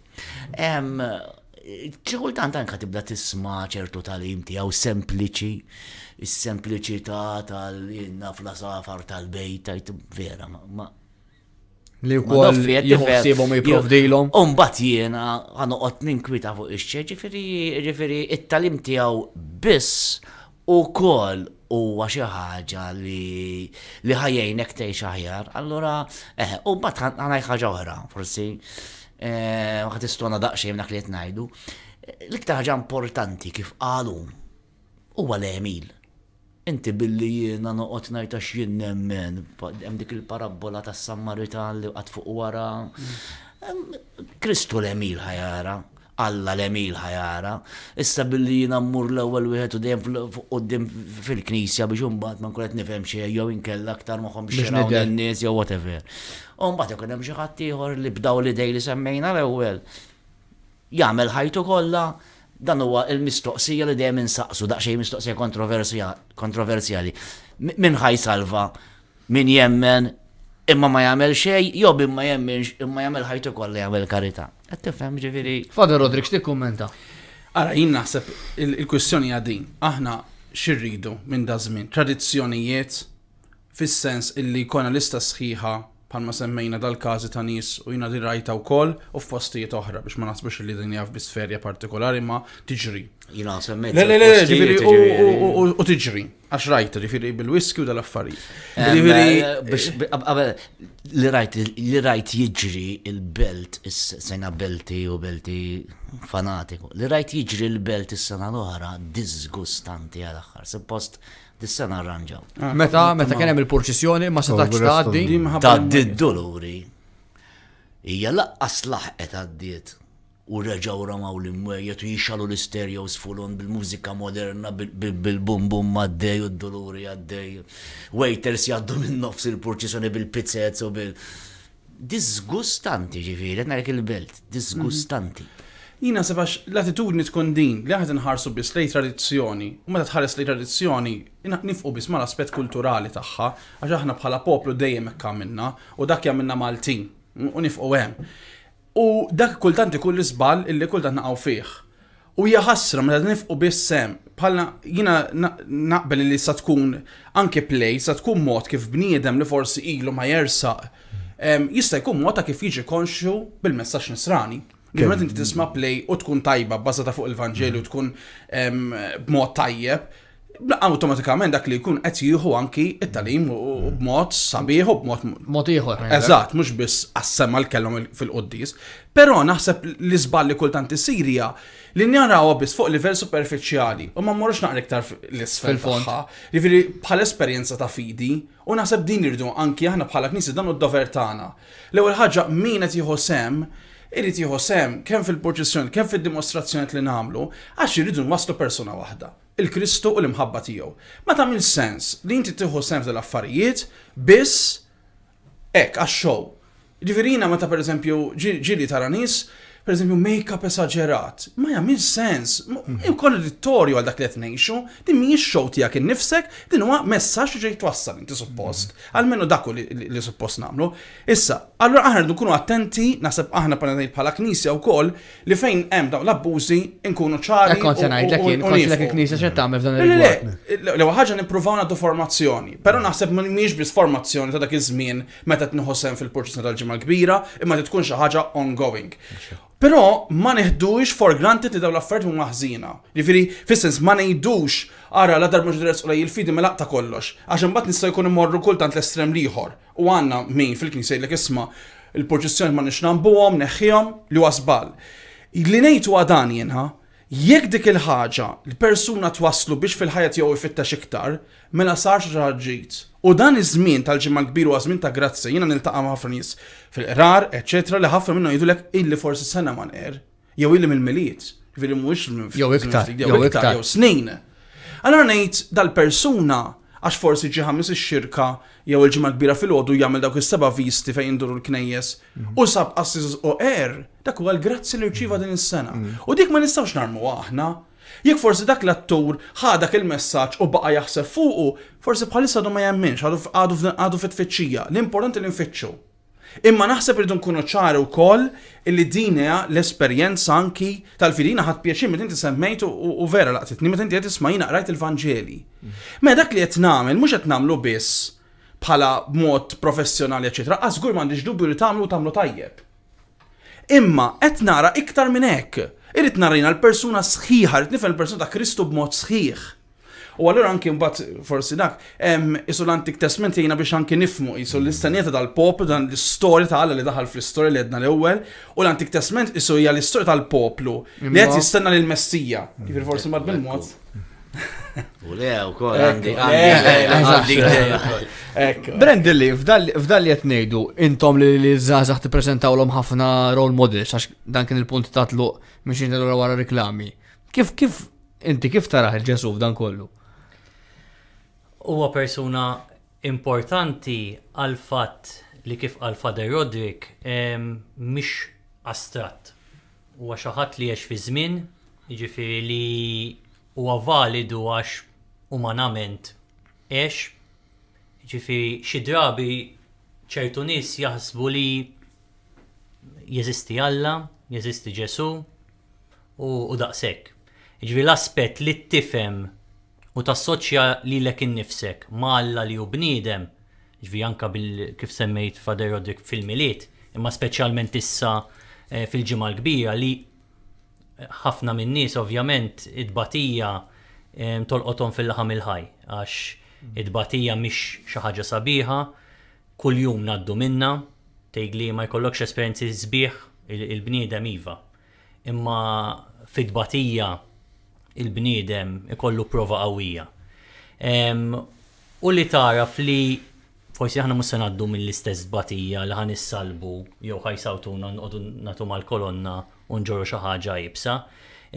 [SPEAKER 3] Ċikultant anka tibda tisma ċertu tal-im tiegħu sempliċi, is-sempliċità tal-inna fl-safar tal-bejt, tajt vera, ma
[SPEAKER 1] Li u kol jħuħsibom jiprovdilom.
[SPEAKER 3] Umbat jena għanu qot ninkwita fuq isċe, ġifiri, it-talim tijaw biss u kol huwa xi ħaġa li li ħajjejnek tgħix aħjar, allura eh, u mbagħad ħanaj ħaġa oħra, forsi ħad eh, istuna daqsxejn dak li qed ngħidu. L-iktar ħaġa importanti kif qalu huwa l-Emil. Inti billi jiena noqgħod ngħid għax jien nemmen hemm dik il-parabola tas-Samaritan li qatt fuq wara. Mm. Kristu l-Emil ħajara alla l-emil ħajara. Issa billi jina l-ewwel wieħed u dejjem qudiem fil-knisja biex imbagħad ma nkunet nifhem xi jew inkella aktar magħhom biex n-nies jew whatever. U mbagħad ikun hemm xi ħadd ieħor li bdaw li dej li semmejna l-ewwel. Jagħmel ħajtu kollha dan huwa l mistoqsija li dejjem insaqsu daqsxejn mistoqsija kontroversjali. Min ħaj salva min jemmen imma ma jagħmel xejn jew imma jemmen imma jagħmel ħajtu kollha jagħmel karità.
[SPEAKER 2] Għattifem tifhem ġifieri. Rodrik, x'ti kommenta? Ara, jien naħseb il-kwistjoni għadin. Aħna xirridu minn dażmin żmien tradizzjonijiet fis-sens illi kona lista sħiħa palma semmejna dal-kazi ta' nis u jina li rajta u koll u f-postijiet oħra biex ma nasbux li din jaf bisferja partikolari ma tiġri. Jina semmejna. Le, le, le, u tiġri. Għax rajta, ġifiri bil-whisky u dal-affarijiet. Ġifiri. Eh,
[SPEAKER 3] li rajt jiġri il-belt, sena belti u belti fanatiku. Li rajt jiġri il-belt is-sena l-oħra disgustanti għal-axħar. Suppost dissa narranġaw. Ah, meta, meta kien
[SPEAKER 1] hemm il-purċissjoni ma setax tgħaddi. Oh, ta' d
[SPEAKER 3] dolori Ija laqqas laħqet għaddiet u reġaw ramaw l-imwejjet u jixalu l-stereos fulon bil-mużika moderna bil-bum bum għaddej u d dolori għaddej. Waiters jaddu minn nofs il-purċissjoni bil pizzet
[SPEAKER 2] u bil- Disgustanti ġifiri, għetna il-belt, disgustanti. Mm -hmm. Jina sebax l-attitudni tkun din li għed nħarsu bis lej tradizzjoni, u meta tħares lej tradizzjoni, nifqu bis mal aspet kulturali tagħha, għax aħna bħala poplu dejjem hekk għamilna, u dak jagħmilna Maltin, u nifqu hemm. U dak kultant ikun l-iżbal illi kultant naqgħu fih. U hija ħassra meta nifqu biss sem, bħalna jiena naqbel li sa tkun anke play, sa tkun mod kif bniedem li forsi ilu ma jersaq, jista' jkun mod ta' kif jiġi konxu bil-messaġġ nisrani. Li inti tisma play u tkun tajba bazzata fuq il-Vanġelu mm. tkun b'mod tajjeb, automatikament dak li jkun qed jieħu anki it-talim mm. b'mod sabiħ u b'mod mod ieħor. Eżatt, mhux biss assemma l-kellhom fil-qoddis. Però naħseb li żballi kultant isirja li njarawha biss fuq livell superfiċjali u ma mmorrux naqra iktar l-isfel tagħha. Jifieri bħal esperjenza ta' fidi u naħseb din irdu anki aħna bħala knisi dan u d-dover tagħna. L-ewwel ħaġa min qed jieħu sem irrit jieħu sem kemm fil-proċessjoni, kemm fil dimostrazzjoni li nagħmlu għax irridu nwasslu persuna waħda il-Kristu u l-imħabba tiegħu. Ma ta tagħmel sens li inti tiħu sem tal-affarijiet biss hekk għax-xow. ta' meta pereżempju ġili tara nies per esempio, make-up esagerat, ma jagħmil sens. Mhm. editorju għal dak li qed ngħixu, din mhijiex show tiegħek innifsek, din huwa messaċ ġej twassal inti suppost. Mhm. Almenu daku li suppost nagħmlu. Issa, allura aħna rridu nkunu attenti, naħseb aħna bħala knisja wkoll li fejn hemm dawn l-abbużi nkunu ċari. Kont se ngħidlek jien, kont lek il-knisja x'qed tagħmel f'dan il-rigward. L-ewwel ħaġa nippruvaw nagħtu formazzjoni, però mhm. naħseb mhijiex biss formazzjoni ta' dak iż-żmien meta tnieħu fil proċess tal-ġimgħa kbira, imma t xi ħaġa ongoing. Però ma neħdux for granted li daw l-affert mu ħżina. Jifieri fis ma ngħidux ara la darba ġdres u jil fidi me laqta kollox, għax imbagħad nista' jkun imorru kultant l-estrem liħor. U għandna min fil-knisej l isma' il proċessjoni ma nix nambuhom, neħħihom li wasbal. Li ngħidu għadani jenħa, Jekk dik il-ħaġa l-persuna twaslu biex fil-ħajja tiegħu jfittex iktar, mela sarx raġit U dan iż-żmien tal-ġimgħa kbir u żmien ta' grazzi jiena niltaqa' ma' ħafna nies fil-qrar, eċetera, li ħafna minnhom jgħidulek illi forsi sena ma' nqer, jew illi mill-miliet, jew iktar, jew iktar, jew snin. Allora ngħid dal-persuna għax forsi ġiħamis il ix-xirka jew il ġimma kbira fil ħodu jagħmel dawk il seba visti fejn induru l-knejjes mhm. u sab assis u er dak huwa grazzi li rċiva din is-sena. Mhm. U dik ma nistgħux narmu aħna. Jek forsi dak l-attur ħadak il-messaġġ u baqa' jaħseb fuqu, forsi bħalissa du ma jemminx għadu għadu fit-tfittxija. L-importanti li nfittxu. Imma naħseb rridu nkunu ċari wkoll illi dinja l-esperjenza anki tal-filina ħadd pjaċir meta inti semmejtu u vera laqtitni meta inti qed tisma' jiena il-Vanġeli. Ma mhm. mela dak li qed nagħmel mhux qed nagħmlu biss bħala mod professjonali Għazgur għażgur m'għandix dubju li tagħmlu tagħmlu tajjeb. Imma qed nara iktar minn hekk. Irrid narajna l-persuna sħiħa, rrid l-persuna ta' Kristu b'mod sħiħ U allura anki mbagħad forsi dak isu l-antik testament jgħina biex anki nifmu isu l-istanieta tal-poplu dan l-istorja ta' għalla li daħal fl-istorja li għedna l-ewwel u l-antik testament jisul hija l-istorja tal-poplu li qed jistenna lill-Messija. kifir forsi eh, mbatt bil-mod. Eh, (laughs) u le, u kol, għandi, għandi,
[SPEAKER 1] għandi, f'dal li jtnejdu, intom li li zazax t-presentaw l ħafna role models, għax dan kien il-punt tatlu, miex jintadu wara reklami. Kif, kif, inti kif taraħ il-ġesu f'dan kollu?
[SPEAKER 5] huwa persuna importanti għal fatt li kif għal fader Rodrik mhix astratt. Huwa xi ħadd li għax fi żmien, jiġifieri li huwa validu għax umanament għax, jiġifieri xi drabi ċertu nies jaħsbu li jeżisti Alla, jeżisti Ġesu u, u daqshekk. Jiġifieri l-aspett li tifhem u tassoċja li l innifsek malla li u bnidem, ġvi anka bil kif semmejt Fader Rodrik fil-miliet, imma specialment issa eh, fil ġimal l-kbira li eh, ħafna minn nies ovvjament id-batija eh, tolqotom fil-laħam il-ħaj, għax id-batija mish xaħġa sabiħa, kull-jum naddu minna, tejgli ma jkollokx esperienzi zbiħ il-bniedem iva. Imma fid-batija il-bniedem ikollu prova qawwija. U li taraf li forsi aħna musa naddu mill-istess batija li ħan issalbu jew ħajsawtuna nqodu natu mal-kolonna unġoru xaħġa ħaġa jibsa.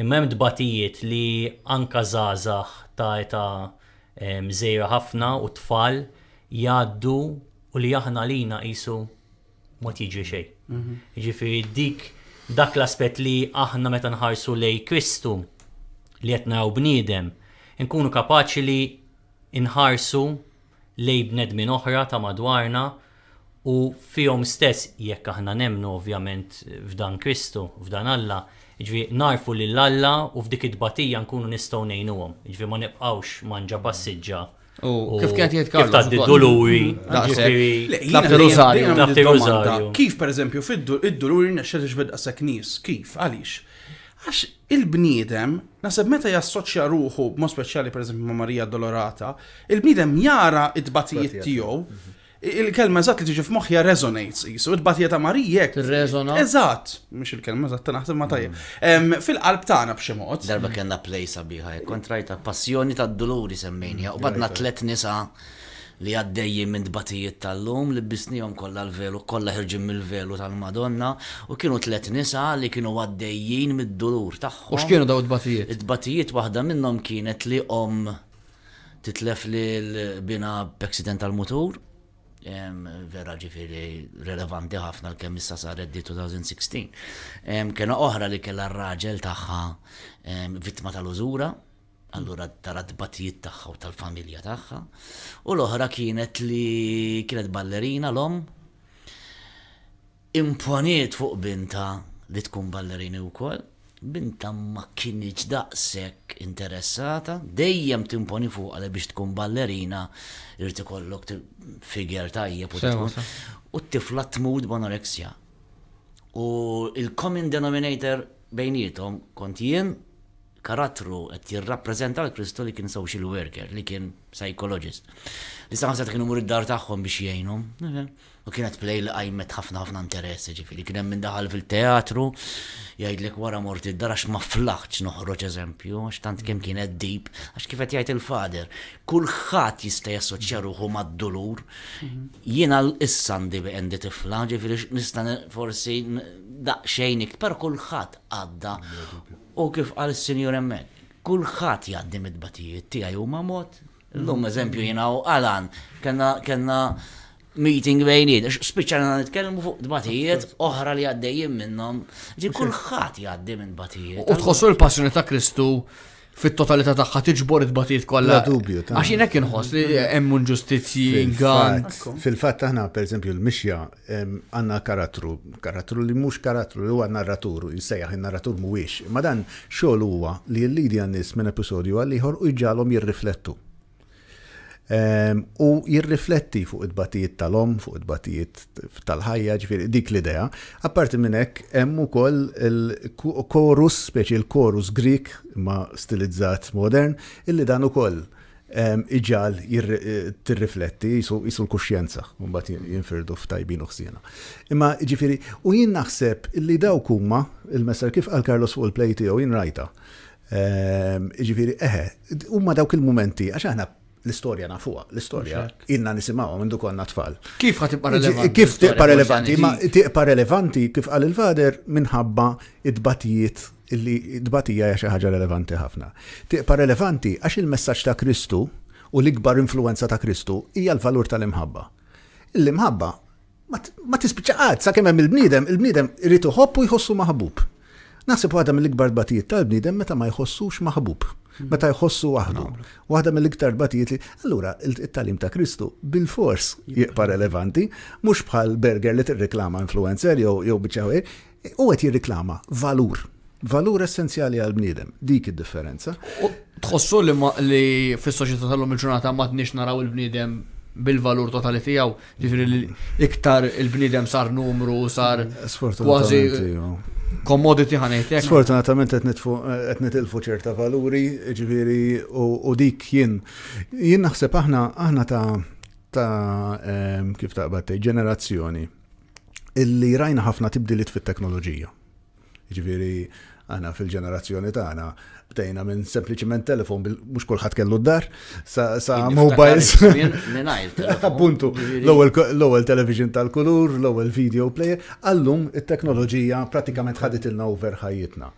[SPEAKER 5] Imma hemm dbatijiet li anka zazax ta' ta' mżejra ħafna u tfal jgħaddu u li aħna lina qisu ma tiġi xejn. Mhm. Ġifieri dik dak l-aspett li aħna meta nħarsu lej Kristu li jatnaw bniedem, nkunu kapaċi li inħarsu lej bnedmin oħra ta' madwarna u fihom stess jekk aħna nemnu ovvjament f'dan Kristu, f'dan Alla, ġvi narfu li l-Alla u f'dik id-batija nkunu nistgħu ngħinuhom, ġvi ma nibqgħux manġa passiġġa. U kif kienet jitkallem? Kif taddi d-doluri?
[SPEAKER 2] Kif per eżempju, id duluri nesċet ġbed għasak nis, kif, għaliex Għax il-bniedem, nasib meta jassoċja ruħu, mo speċjali per esempio ma' Marija Dolorata, il-bniedem jara id-batijiet tiegħu, mhm. il-kelma eżatt li tiġi f'moħħja resonates jisu, id-batija ta' Marijek. Resona. Eżatt, mux il-kelma eżatt naħseb ma tajjeb. Fil-qalb tagħna b'xi mod. Darba kellna plejsa biħa, kontrajta passjoni ta' doluri semmenja,
[SPEAKER 3] u badna tlet nisa' li għaddejjim minn dbatijiet tal-lum li bisnijom kollha l-velu, kollha ħirġim mill-velu tal-Madonna u kienu tlet nisa li kienu għaddejjin mid-dulur tagħhom. U x'kienu daw dbatijiet? Dbatijiet waħda minnhom kienet li om titlef li l-bina b'accident tal-mutur vera ġifiri relevanti ħafna l-kemm issa saret 2016. Kena oħra li kella r-raġel tagħha vittma tal-użura, allura tara d-batijiet tagħha u tal-familja tagħha. U l-oħra kienet li kienet ballerina l-om imponiet fuq binta li tkun ballerini wkoll. Binta ma kienieċ daqsek interessata, dejjem timponi fuq għale biex tkun ballerina, irti kollok figjer tajjeb u t-tifla t-mud U il-common denominator bejnietom kont jien karattru qed jirrappreżenta l-Kristu li kien social worker, li kien psychologist. Li sa ħamsa kienu murid id-dar tagħhom biex jgħinhom. U kienet play li għajmet ħafna ħafna interess, ġifiri, kien hemm daħal fil-teatru, jgħidlek wara mort id-dar għax ma flaħċ noħroġ eżempju, għax tant kemm kienet deep, għax kif qed jgħid il-fader. Kulħadd jista' jassoċja ruħu mad-dulur. Jiena issa bi għandi tifla, ġifiri nista' forsi daqsxejn per kulħadd għadda U kif għal sinjur emmek, kullħat jaddim id-batijiet tiegħi mm. u mamot. L-lum eżempju jina u għalan, kena meeting bejniet, spiċċana nitkellmu fuq d-batijiet oħra li għaddejjin minnhom. Ġi kulħadd jgħaddi minn batijiet.
[SPEAKER 1] U tħossu l-passjoni ta' Kristu fit-totalità tagħha tiġbor it-batijiet kollha. dubju. Għax jiena kien ħoss li hemm ġustizzji gan. Fil-fatt
[SPEAKER 4] aħna pereżempju l-mixja għandna karattru, karattru li mhux karattru li huwa narratur, jsejjaħ in-narratur mhuwiex. Ma dan xogħol huwa li l-lidi għan-nies minn episodju għal ieħor u jġalhom jirriflettu. Ehm, u jirrifletti fuq id-batijiet tal-om, fuq id-batijiet tal-ħajja, ġifiri dik l-idea. Apparti minn hekk hemm ukoll il-korus, speċi il-korus Grik ma stilizzat modern, illi dan ukoll ehm, iġal tirrifletti jisu l-kuxjenza, bat jinfirdu f'tajbin uħsiena. Imma ġifiri, u jien naħseb li dawk huma il messar kif għal karlos fuq il plejti tiegħu jinn rajta. Ehm, ġifiri, eħe, huma dawk il-mumenti, għax aħna l-istorja nafuha, l-istorja inna nisimgħu minn konna tfal.
[SPEAKER 1] Kif ħad tibqa' relevanti? Kif
[SPEAKER 4] tibqa' relevanti? Ma tibqa' relevanti kif qal il-vader minħabba id-batijiet illi id-batija hija xi ħaġa relevanti ħafna. Tibqa' relevanti għax il-messaġġ ta' Kristu u l-ikbar influenza ta' Kristu hija l-valur tal-imħabba. L-imħabba ma tispiċaqat sa' kemm il-bniedem, il-bniedem irid iħobbu jħossu maħbub. Naħseb għadam mill-ikbar batijiet tal-bniedem meta ma jħossux maħbub. Hmm. meta jħossu waħdu. Waħda mill-iktar batijiet li, allura, il-talim ta' Kristu bil-fors jibqa' relevanti, mhux bħal berger li tirreklama influencer jew jew biċċaw e, u qed jirriklama valur. Valur essenzjali għal-bniedem, dik id-differenza.
[SPEAKER 1] Tħossu li, li fis-soċjetà tal-lum il-ġurnata ma t-nix naraw il-bniedem bil-valur totali tijaw, li iktar il-bnidem sar numru, sar Sfortunatamente, commodity ħanejtek.
[SPEAKER 4] Sfortunatament qed nitilfu ċerta valuri, ġifieri u dik jien. Jien naħseb aħna aħna ta' ta' kif ġenerazzjoni illi rajna ħafna tibdilit fit-teknoloġija. Ġifieri aħna fil-ġenerazzjoni tagħna bdejna minn sempliciment telefon, mux kullħat kellu d-dar, sa mobiles.
[SPEAKER 3] (laughs) Appuntu, jiġifieri-
[SPEAKER 4] l-ewel television tal-kulur, l-ewel video player, għallum il-teknoloġija pratikament ħadit il-na over ħajjitna.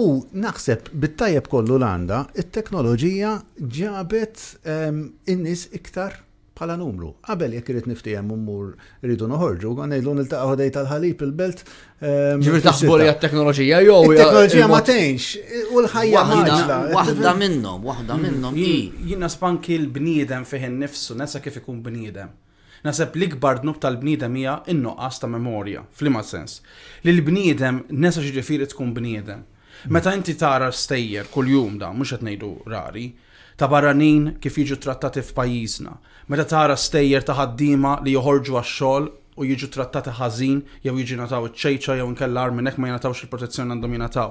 [SPEAKER 4] U naħseb bit-tajjeb kollu l-għanda, il-teknoloġija ġabet ehm, in-nis iktar bħala numru. Qabel jekk irid niftijem mmur rridu noħorġu, għanejlu niltaqgħu ħodej tal-ħalib il-belt. Ehm, Ġibir taħsbu li teknoloġija jew teknoloġija ma tgħinx u l-ħajja maġla. Waħda (laughs) minnhom, waħda minnhom.
[SPEAKER 2] Jiena spanki l-bniedem fih innifsu, nesa kif ikun bniedem. Naseb l-ikbar dnub tal-bniedem hija innoqqas ta' memorja, flima sens. Li l-bniedem nesa ġifieri tkun bniedem. Meta inti tara stejjer kuljum jum da, mhux qed ngħidu rari, ta' barranin kif jiġu trattati f'pajjiżna Meta tara stejjer ta' ħaddiema li joħorġu għax-xogħol u jiġu trattati ħażin jew jiġu nataw iċ-ċejċa jew inkella armi nek ma jingħatawx il-protezzjoni għandhom jingħataw.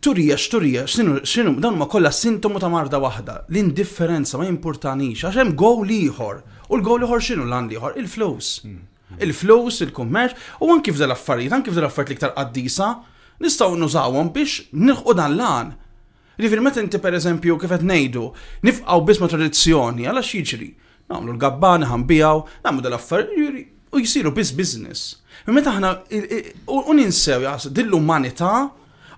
[SPEAKER 2] Turiex, turiex, xinu, dan ma kollha sintomu ta' marda waħda. L-indifferenza ma jimpurtanix għax hemm gowl ieħor. U l-gowl ieħor xinu l-għand ieħor? Il-flus. Hmm. Il-flus, il-kummerċ, u kif dal affarijiet, anki dal affarijiet li ktar qaddisa, nistgħu nużawhom biex nilħqu dan l-għan. Rifir, meta inti per eżempju kif qed ngħidu, nifqgħu biss ma' tradizzjoni, għala x'jiġri? Nagħmlu l-gabbana ħambijaw, nagħmlu dal-affar u jisiru biss business. Meta aħna u ninsew jaqs l umanità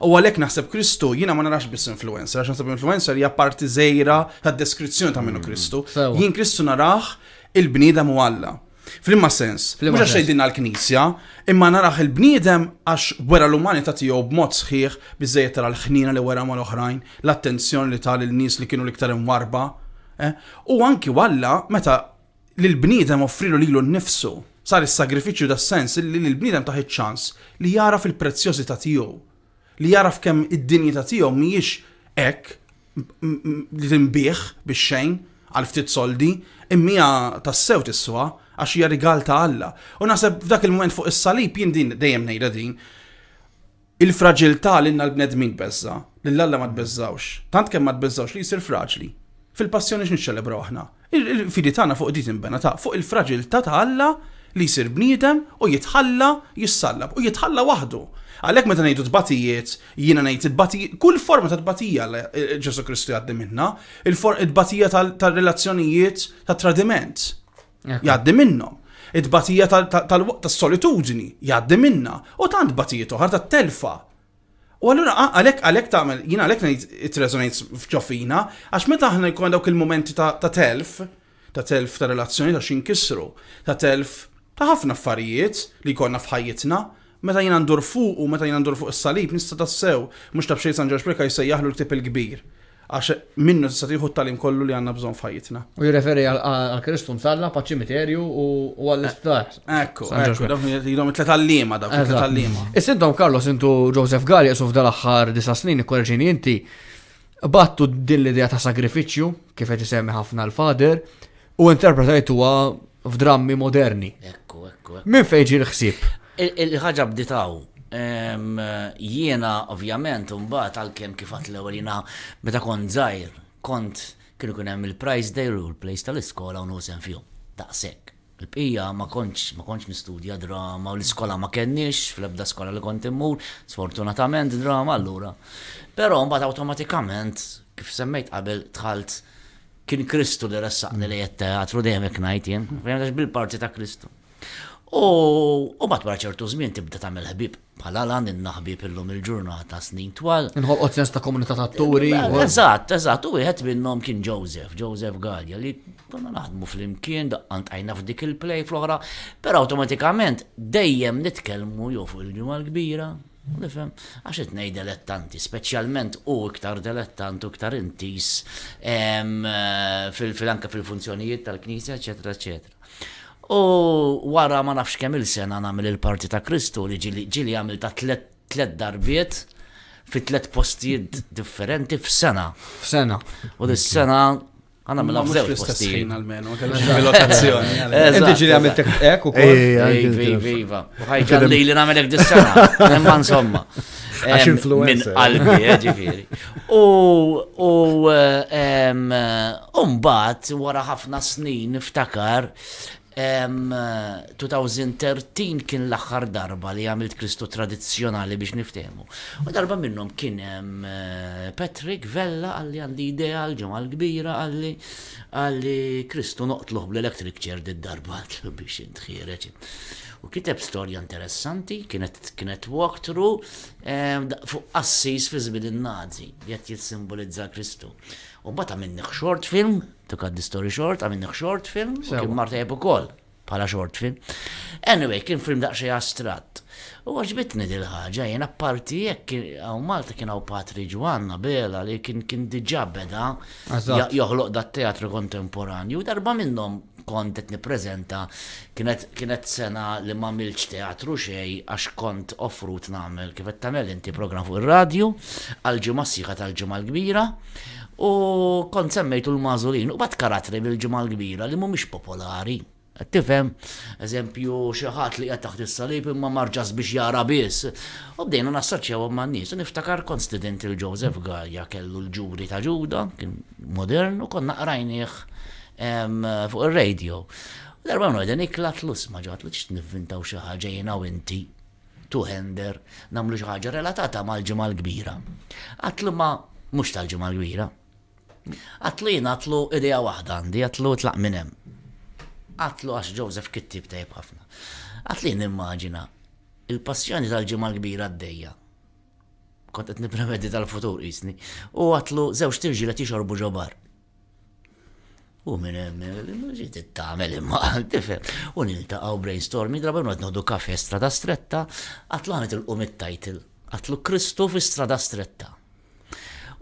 [SPEAKER 2] u għalek naħseb Kristu, jina ma narax biss influencer, għax naħseb influencer hija parti żejra tad deskrizzjoni ta' minnu mm, Kristu. Jien Kristu narax il-bniedem u Alla. Flimma sens, mux għax xejdin għal-knisja, imma narax il-bniedem għax wera l-umanità tiegħu b'mod sħiħ biżejjed tara l-ħnina li wera mal-oħrajn, l-attenzjoni li tal il-nies li kienu liktar imwarba. Eh? U anki walla meta l-bniedem offrilu lilu nnifsu sar is-sagrifiċċju da sens li l-bniedem taħi ċans li jara fil-prezzjosità tiegħu, li jara kem id-dinjità tiegħu mhijiex hekk li timbieħ biex xejn għal ftit soldi, imma immija tassew tiswa, għax hija rigal ta' Alla. U naħseb f'dak il-moment fuq is-salib jien din dejjem ngħidha din. Il-fraġilità li l bnedmin beżza, li l-Alla ma tbeżżawx. Tant kemm ma tbeżżawx li jsir fraġli. Fil-passjoni ċelebru aħna. Il-fidi tagħna fuq dit imbena ta' fuq il-fraġilità ta' Alla li jisir bniedem u jitħalla jissallab u jitħalla waħdu. Għalek meta ngħidu tbatijiet, jiena ngħid tbatijiet, kull forma ta' tbatija eh, Ġesu Kristu għaddi minna, il-batija tal-relazzjonijiet ta' tradiment jgħaddi minnhom. Id-batija tal-waqt tas-solitudni jgħaddi minna u tant batijiet oħra tat-telfa. U allura għalek għalek tagħmel jina għalek ngħid it-resonate f'ġofina għax meta aħna jkun dawk il-momenti ta' telf, ta' telf ta' relazzjoni ta' xinkissru, ta' telf ta' ħafna affarijiet li konna f'ħajjitna, meta jina ndur fuq u meta jina ndur fuq is-salib nista' tassew mhux mux ta' bxej Ġorġ Preka jsejjaħlu l-tip il-kbir għax minnu se tiħu tal-im kollu li għanna bżon fajitna. U jirreferi għal Kristum Salla pa' ċimiterju u għall istar Ekku,
[SPEAKER 1] jidom
[SPEAKER 2] it-tlet għallima da, it-tlet għallima.
[SPEAKER 1] Is-sintom intu Joseph Gali, jesuf dal-axħar disa snin ikkorreġini inti battu din l-idea ta' sagrifiċju kif qed isemmi ħafna l-fader u għu f'drammi moderni. Ekku, ekku. Min fejġi l-ħsieb?
[SPEAKER 3] Il-ħaġa bditaw jiena ovvjament mbagħad għalkemm kif għat l-ewwel jiena meta kont żgħir kont kienu kien hemm il price day u l-place tal-iskola u nusem fihom. Daqshekk. Il-bqija ma kontx ma kontx nistudja drama u l-iskola ma kenniex fl-ebda skola li kont immur, sfortunatament drama allura. Però mbagħad awtomatikament kif semmejt qabel tħalt kien Kristu li ressaqni li teatru dejjem hekk ngħid jien, bil-parti ta' Kristu. U matwar ċertu żmien tibda tagħmel ħbib bħala lan ħbib illum il-ġurnata snin
[SPEAKER 1] twal. Inħolqot sens ta' komunità ta' atturi. Eh,
[SPEAKER 3] eżatt, eżatt, u wieħed minnhom kien Joseph, Joseph Gadja, li konna naħdmu fl-imkien, daqqant għajna f'dik il-play fl-oħra, però awtomatikament dejjem nitkellmu jew fuq il-ġimgħa l-kbira, Nifem, għax itnej delettanti, specialment u iktar dilettant u iktar intis eh, fil-anka fil-funzjonijiet tal-knisja, eccetera, eccetera. U wara ma nafx kemm il-sena nagħmel il-Parti ta' Kristu li ġili għamil ta' tlet darbiet fi tlet postijiet differenti f'sena. F'sena. U dis-sena għanna mill żewġ postijiet. Almenu, lokazzjoni. Inti ġili għamilt ek u Viva. Ħajġa li li nagħmel hekk dis-sena. Imma insomma. Minn qalbi, ġifieri. U mbagħad wara ħafna snin niftakar 2013 kien l axar darba li għamilt Kristu tradizjonali biex niftehmu. U darba minnom kien eh, Patrick Vella għalli għandi idea għal-ġemal kbira għalli għalli Kristu noqtluħ bl-electric chair darba (laughs) biex intħireċ. U kiteb storja interessanti, kienet kienet walkthrough fuq assis fi żmien in-Nazi li qed jissimbolizza Kristu. U bat għamilni short film, cut the story short, għamilni short film, u kien marta jebu kol, pala short film. Anyway, kien film daqxie astrat. U għaxbitni dil-ħagġa, jena parti jek, għaw Malta kien għaw Patri Ġwanna, bela, li kien kien diġa beda, ah, joħloq da teatru kontemporanju, darba minnom kontet niprezenta, kienet sena li ma milċ teatru xej, għax kont offrut namel, kifet tamel inti program fuq il-radju, għal-ġimma siħat għal ġumal l-kbira, U kont semmejtu l mażulin u bat karatri bil-ġemal kbira li mhumiex popolari. Tifhem, eżempju, xi ħadd li qed taħt is-salib imma marġas biex jara biss. U bdejna nassoċjaw ma' n-nis. Niftakar kont student il-Joseph Gaja kellu l-ġuri ta' ġuda, kien modern u konna qrajnieh fuq ir-radio. Darba għedin iklat l-usma ġat li t-nivvintaw xaħġa jena u inti. tuħender namlu xaħġa relatata mal-ġemal kbira. Għatlu ma mux tal-ġemal kbira, Għatlin għatlu idea wahda għandi, għatlu tlaq minnem. Għatlu għax Joseph kittib tajb ħafna. Għatlin immaġina il-passjoni tal ġimal l-kbira d-dejja. Kont qed nipremedi tal-futur isni. U għatlu zewġ tirġi li tixorbu ġobar. U minn hemm ġiet tagħmel imma tifhem. U niltaqgħu brainstormi drabi nod nodu kafe strada stretta, għatlu ħanet il-qum title Għatlu Kristof strada stretta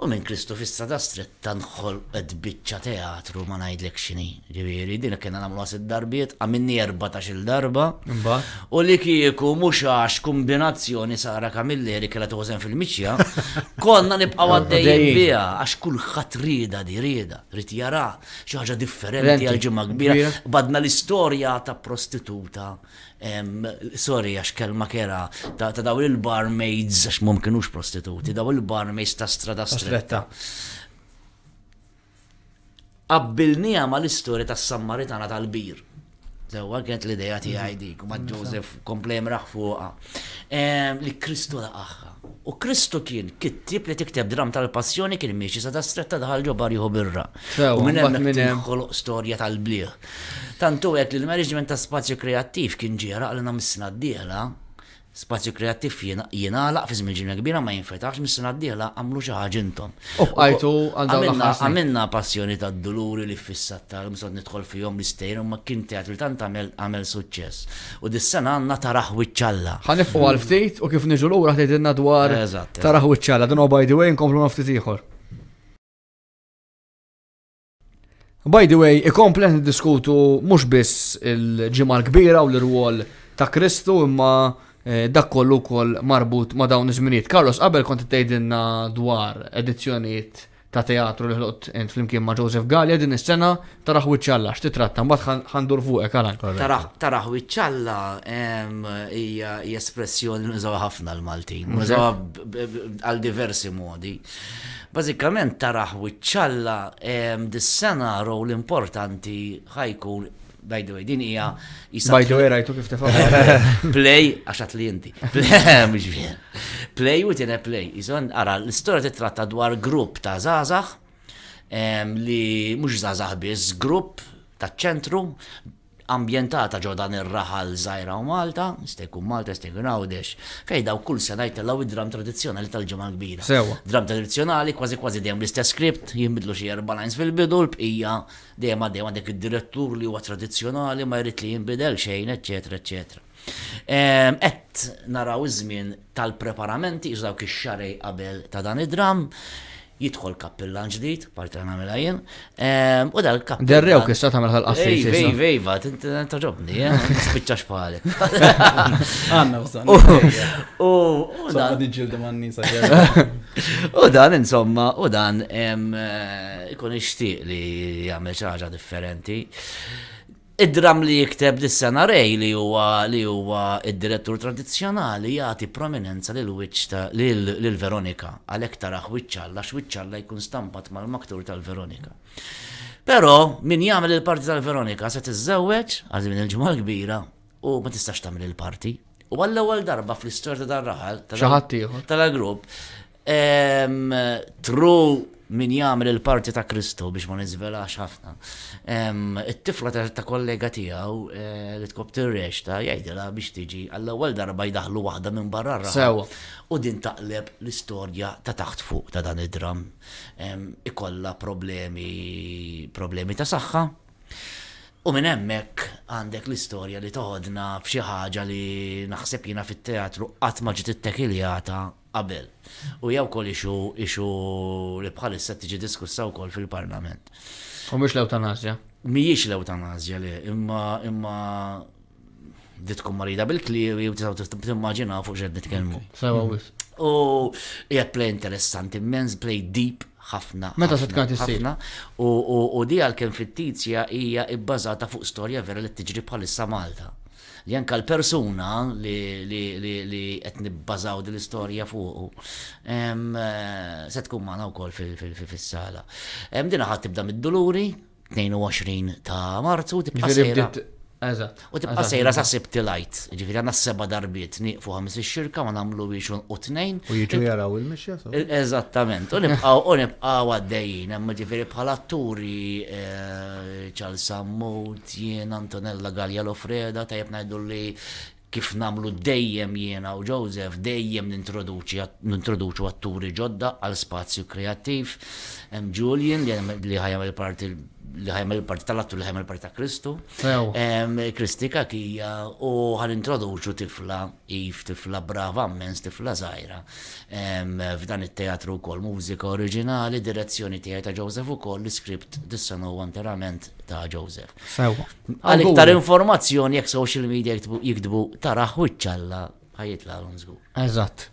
[SPEAKER 3] U minn Kristu fissa da stretta nħol biċċa teatru ma najdlek xini. Ġiviri, din kena namlu għas id-darbiet, għamini 14 darba. U li kieku mux għax kombinazzjoni Sara Kamilleri kela tuħzen fil-miċja, (laughs) konna nibqa' għaddejjien bija għax kullħat rida di rida, rrit jara xaħġa differenti għal-ġimma kbira. Badna l-istorja ta' prostituta sorry għax kelma kera, ta' dawl il-barmaids, għax mumkinux prostituti, daw il-barmaids ta' strada stretta. Qabbilnija ma l-istori ta' Sammaritana tal-bir. Sewa kienet l-ideja ti għajdik, ma' mm, Joseph komplem raħfuqa. fuqa. Li Kristu laqaħħa. U Kristu kien kittib li tikteb dram tal-passjoni kien miexi sa' stretta daħal ġo barjuħu birra. U minn hemm storja tal-bliħ. Tantu għek li l-management ta' spazju kreattiv kien ġiera għal-na missna d-dieħla spazju kreattiv jenalaq fi żmien ġimna kbira ma jinfetax mis-sena d-dieħla għamlu xi ħaġa intom. Oh, għamilna passjoni ta' duluri li fissat tal misod nidħol fihom l-istejn ma kien teatru tant għamel suċċess. U dis-sena
[SPEAKER 1] għandna taraħ wiċċalla. Għanifu għal ftit u kif niġu lura ħtejtilna dwar taraħ wiċċalla. Dan oh, by the way nkomplu naftit ieħor. By the way, ikomplet diskutu mhux biss il-ġimgħa l-kbira u l-rwol ta' Kristu imma Eh, dak kollu wkoll marbut ma' dawn iż-żminijiet. Carlos, qabel kont tgħidilna dwar edizzjonijiet ta' teatru li ħloqt int flimkien ma' Joseph Gallia din is-sena taraħ wiċċalla x'titratta mbagħad ħandur fuqek għalan.
[SPEAKER 3] Tarah wiċċalla hija espressjoni nużaw ħafna l-Maltin, mm-hmm. nużaw għal diversi modi. Bażikament taraħ wiċċalla dis-sena rol importanti ħajkun by the way, din hija By the way, rajtu kif tifgħu. (laughs) Play għax li jinti. (laughs) Play within a play. Iżon ara l-istorja titratta dwar grupp ta' zazax li mhux zazax biss, grupp ta' ċentru ambjentata ġo dan ir-raħal żajra u Malta, stekku Malta, stekku Nawdex, fej daw kull sena jtellaw id-dram tradizjonali tal-ġimgħa kbira. Sewa. Dram tradizjonali kważi kważi dejjem l-istess skript, jinbidlu xi erbalajns fil-bidu l-bqija dejjem għaddejjem għandek id-direttur li huwa tradizjonali ma jrid li jinbidel xejn, eċetera, eċetera. Ehm, et naraw iż-żmien tal-preparamenti, iż dawk ix-xarej qabel ta' dan id-dram, jitħol kappillan ġdid, parti għan għamela jien, ehm, u dal kappillan. Derrew kistat għamil għal-qassi. Vej, vej, va, t-ġobni, eh? (laughs) spicċa xpali.
[SPEAKER 2] (laughs) Għanna, bżon. U dan. Ġildu manni, (laughs)
[SPEAKER 3] U dan, insomma, u dan, ehm, eh, ikon ixtiq li jgħamil ċaġa differenti id-dram li jikteb dis sena rej li huwa li huwa id-direttur tradizzjonali jagħti prominenza lil wiċċ lil Veronika għalhekk tara ħwiċċalla x'wiċċalla jkun stampat mal-maktur tal-Veronika. Però min jagħmel il-parti tal-Veronika se tiżżewweġ għal min il-ġimgħa kbira u ma tistax tagħmel il-parti. U għall-ewwel darba fl-istorja tar-raħal tal-grupp ehm, tru min jagħmel il-parti ta' Kristu biex ma niżvelax ħafna. It-tifla ta' kollega tiegħu eh, li tkop tirrexta jgħidilha biex tiġi għall-ewwel darba jdaħlu waħda minn barra Sewa. U din taqleb l-istorja ta' taħt fuq ta' dan id-dram. Ikolla problemi problemi ta' saħħa. U minn hemmhekk għandek l-istorja li toħodna b'xi ħaġa li naħseb jiena fit-teatru qatt ma ġiet ittekiljata qabel. U jew kol ixu ixu li bħal tiġi diskussa wkoll fil-Parlament.
[SPEAKER 1] U mhux l eutanazja
[SPEAKER 3] Mhijiex l eutanazja li imma imma ditkom marida bil-kliri u tisaw timmaġina fuq xed nitkellmu. Sewa wis. U jgħat play interessanti, immens play deep ħafna. Meta se tkun ħafna. U di għal kenfittizja hija bbażata fuq storja vera li tiġri bħalissa Malta li anka l-persuna li qed nibbażaw din l-istorja fuqu eh, se tkun u kol fis-sala. Dina ħadd tibda mid-doluri 22 ta' Marzu tibqa' Eżatt. U tibqa sejra sa' sibti lajt. Ġifiri għanna seba darbiet niqfu ħames il-xirka ma namlu biex u t-nejn. U jiġu jaraw il-mixja. Eżattament. U nibqaw u nibqaw għaddejjin. Għamma ġifiri bħala atturi ċal eh, Sammut, jien Antonella Gallia Lofreda, ta' jibnajdu li kif namlu dejjem jiena u Joseph dejjem nintroduċu atturi ġodda għal spazju kreativ. Julian li ħajam il-parti li ħajmel parti tal-attu li ħajmel parti ta' Kristu. Kristika kija u ħan introduċu tifla if tifla brava ammens tifla zaħira. F'dan it-teatru kol mużika oriġinali, direzzjoni tijaj ta' Joseph u kol l-skript dis-sanu interament ta' Joseph. Għalik iktar informazzjoni jekk social media jikdbu
[SPEAKER 1] taraħ u ċalla
[SPEAKER 4] ħajitla l-unżgur.
[SPEAKER 1] Eżatt.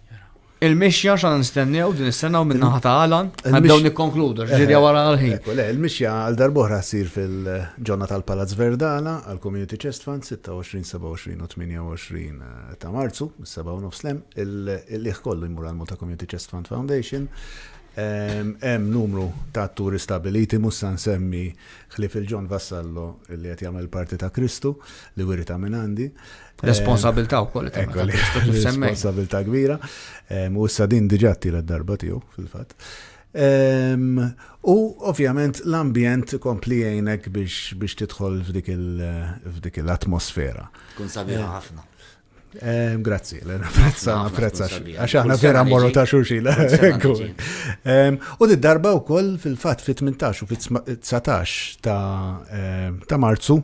[SPEAKER 1] Il-mixja xan nistennew din is u minna ħata għalan, għaddew nikkonkludu, ġirja eh, eh, wara għal-ħin.
[SPEAKER 4] Eh, il-mixja
[SPEAKER 1] għal-darbohra sir
[SPEAKER 4] fil-ġonna tal-Palazz Verdala għal-Community Chest Fund 26, 27 u 28 ta' marzu, 7 9 slem, il-liħ kollu jmur għal-Multa Community Chest Fund Foundation. Hemm numru ta' turi stabiliti mussa nsemmi xlif il-Ġon Vassallo li qed jagħmel parti ta' Kristu li wiri ta' minn għandi. Responsabilta' wkoll ta' (laughs) Responsabilta' kbira. U din diġatti tila darba tiju, fil-fatt. U ovvjament l-ambjent kompli jgħinek biex tidħol f'dik il-atmosfera. Kun sabiħa ħafna. Ehm, grazzi, l l napprezza. Għax aħna vera morru ta' xurxila. (laughs) Ehm, u d-darba u koll fil-fat fi 18 u fit-19 ehm, ta' marzu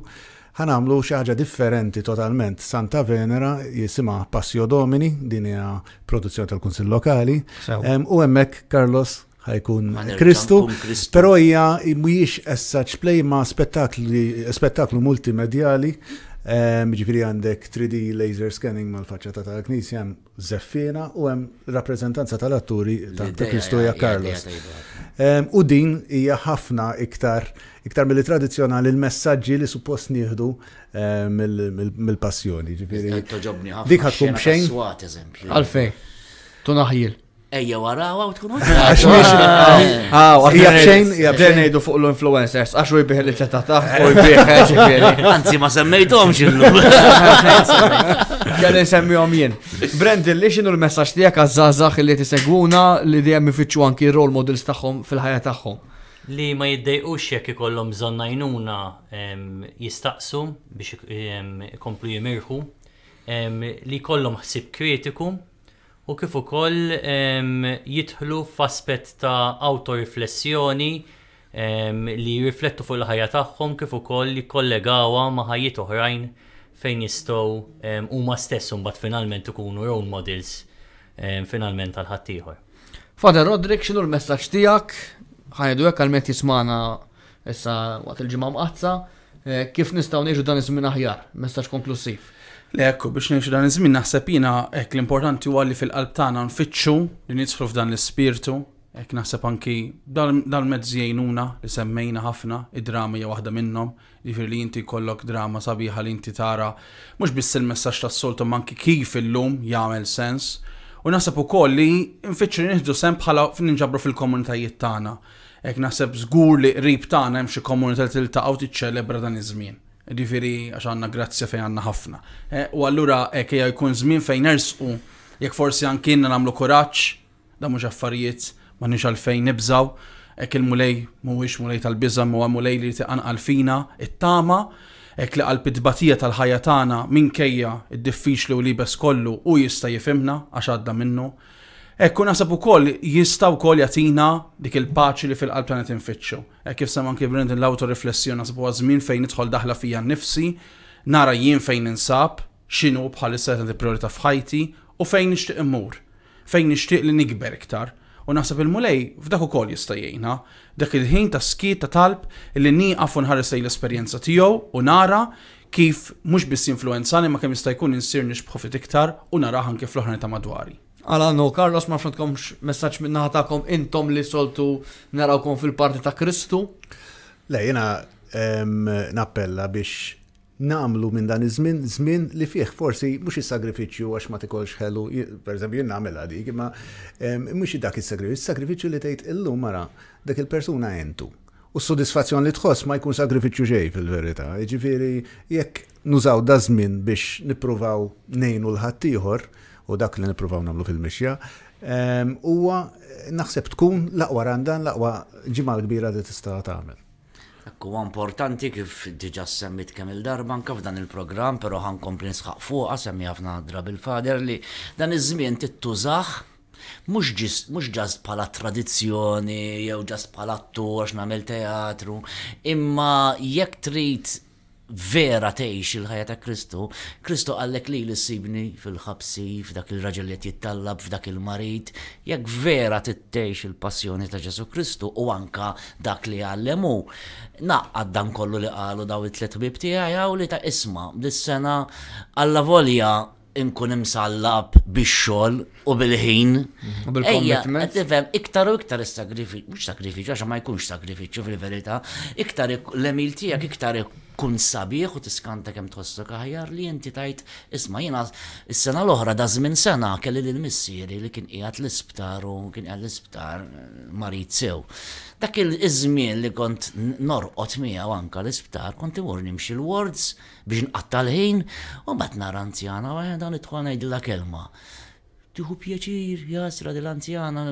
[SPEAKER 4] għamlu xaħġa differenti totalment. Santa Venera jisima Passio Domini, din hija produzzjoni tal-Kunsill Lokali. U hemmhekk Carlos ħajkun Kristu, però hija mhijiex as such play ma' spettaklu multimedjali Ġifiri għandek 3D laser scanning mal-faċċata tal-Knisja hemm Zeffina u hemm rappreżentanza tal-atturi ta' Kristoja Carlos. U din hija ħafna iktar iktar mill tradizjonali il-messagġi li suppost nieħdu mill-passjoni. Dik
[SPEAKER 1] ħadkom xejn. Għalfej, tu naħjil.
[SPEAKER 3] Ejja warawa u tkun (laughs) Għax miex. Ah, ah,
[SPEAKER 1] Għaw, jabxejn, jabxejn jgħidu fuq l-influencers, għax u jibih li ċetta taħt u jibih Anzi, ma semmejtom xillu. (laughs) (laughs) Għallin semmijom jien. Brandon, li xinu l-messax tijak għazzazax li t-segwuna li dijem ifittxu anki role models taħħom fil-ħajja taħħom?
[SPEAKER 5] Li ma jiddejqux jekk ikollhom bżonn għajnuna jistaqsu biex komplu jimirħu, li kollhom ħsib kritiku u kif ukoll jidħlu f'aspett ta' autoriflessjoni li riflettu fuq il-ħajja tagħhom kif ukoll jikkollegawha ma' ħajjiet oħrajn fejn jistgħu huma stess mbagħad finalment ikunu role models finalment tal ħaddieħor.
[SPEAKER 1] Father Rodrik, x'inhu l-messaġġ tiegħek? Ħajdu hekk għalmet jismana issa waqt il-ġimgħa
[SPEAKER 2] mqazza, eh, kif nistgħu ngħixu dan iż-żmien aħjar, messaġġ konklusiv. Le ekku biex nimxu dan iż-żmien naħseb jiena hekk l-importanti huwa li fil-qalb tagħna nfittxu li nidħlu f'dan l-ispirtu hekk naħseb anki dal-mezz jgħinuna li semmejna ħafna id-drama hija waħda minnhom jiġifieri li inti jkollok drama sabiħa li inti tara mhux biss il-messaġġ tas-soltu manki kif illum jagħmel sens u naħseb ukoll li nfittxu nieħdu sem bħala ninġabru fil-komunitajiet tagħna. Hekk naħseb żgur li qrib tagħna hemm xi komunità tiltaqgħu tiċċelebra dan iż-żmien. Ġifiri, għax għanna grazzja fejn għanna ħafna. E, u allura ekk jkun żmien fejn nersqu, jekk forsi għankinna namlu kuraġġ, da mhux affarijiet ma nix għalfejn nibżaw, ekk il-mulej mhuwiex mulej tal bizza huwa mulej li tiqanqal għalfina it-tama, ekk li qalb it tal-ħajja tagħna minkejja id-diffiċli u libes kollu u jista' jifimna għax għadda minnu. Ekku nasab ukoll jista' wkoll jagħtina dik il-paċi li fil-qalb netin fitxu. Hekk kif saman kif rrid l-awtoriflessjon nasab huwa żmien fejn itħol daħla fija nnifsi, nara jien fejn insab, xinu bħal is-seta di priorita f'ħajti u fejn nixtieq immur, fejn nixtieq li nikber iktar. U naħseb il-mulej f'dak ukoll jista' jgħinha dak il-ħin ta' skit ta' talb li nieqaf u nħares l-esperjenza tiegħu u nara kif mhux biss influenzani ma kemm jista' jkun insir nix profit iktar u naraħan kif l-oħra ta' madwari. Għala no, Carlos, ma frontkomx messaċ minna ħatakom
[SPEAKER 1] intom li soltu narawkom fil-parti ta' Kristu? Le, jena
[SPEAKER 4] nappella biex namlu minn dan iż-żmien żmien li fih forsi mhux is-sagrifiċċju għax ma tikolx ħellu pereżempju jien nagħmelha dik, imma mhux dak is-sagrifiċċju, is-sagrifiċċju li tgħid illum mara dak il-persuna entu. U s-sodisfazzjon li tħoss ma jkun sagrifiċċju xejn fil-verità. Jiġifieri jekk nużaw da żmien biex nippruvaw nejnu l-ħaddieħor, ieħor u dak li nippruvaw nagħmlu fil-mixja. Ehm, huwa naħseb tkun l randan, l-aqwa ġimgħa kbira li tista' tagħmel.
[SPEAKER 3] Huwa importanti kif diġa semmit kemm il-darba anke f'dan il-programm, però ħankompli nisħaq fuqha semmi ħafna drab il-fader li dan iż-żmien tittużax mux ġast pala tradizjoni, jew ġast pala attur, x'namel teatru, imma jekk trid vera teħx il-ħajja ta' Kristu, Kristu għallek li l-sibni fil-ħabsi, f'dak il-raġel li jittallab, f'dak il-marit, jekk vera t-teħx il-passjoni ta' Ġesu Kristu u anka dak li għallemu. Naqqad dan kollu li għallu daw it-tlet bibti tiegħi li ta' isma' dis-sena għalla volja inkun imsallab bix-xogħol u bil-ħin. U bil-commitment. iktar u iktar is-sagrifiċ, mhux sagrifiċ, għax ma jkunx sagrifiċċju fil-verità, iktar l-emil tiegħek iktar tkun sabiħ u tiskanta kemm tħossu kaħjar li inti tajt isma jiena s-sena l-oħra da żmien sena kelli l missieri li kien qiegħed l-isptar u kien qiegħed l-isptar eh, marit sew. Dak il-żmien li kont norqot miegħu anka l-isptar kont imur nimxi l words biex nqatta l-ħin u mbagħad nara anzjana waħda nidħol ngħidilha kelma tiħu pjaċir jasra dil-anzjana,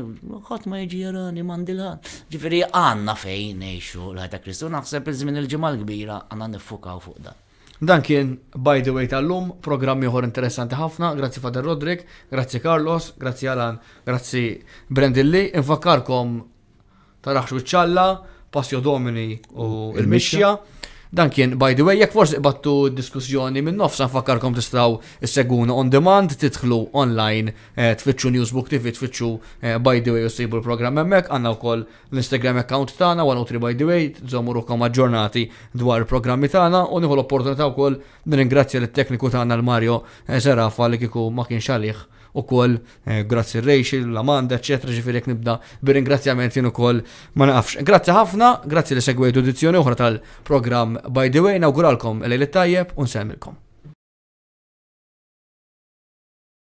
[SPEAKER 3] ħadd ma jiġi jarani mandilħan. Ġifieri għandna fejn eħxu l-ħajta Kristu naħseb iż żmin il ġimal kbira għandna niffukaw fuq da.
[SPEAKER 1] Dan kien by the way tal-lum, programm ieħor interessanti ħafna, grazzi Fader Rodrik, grazzi Carlos, grazzi Alan, grazzi Brendilli, infakkarkom taraħx ċalla, Passio Domini u il-Mixja. il mixja Dan kien, by the way, jekk forse battu diskussjoni minn nofsa fakarkom tistaw seguna on demand, titħlu online, eh, tfittxu Newsbook TV, tfittxu eh, by the way u sejbu l-program emmek, għanna wkoll l-Instagram account tana, għan utri by the way, tżommu rukom aġġornati dwar il-programmi tana, u niħu l-opportunità wkoll nirringrazzja l-tekniku tana l-Mario eh, Zerafa li kiku ma kienx għalih u kol eh, grazzi Rachel, l-Amanda, etc. ġifirek nibda bir-ingrazzjament jenu kol ma nafx. Grazzi ħafna, grazzi li segwejtu edizzjoni uħra tal-program By the Way, nawguralkom l-lejl tajjeb un semilkom.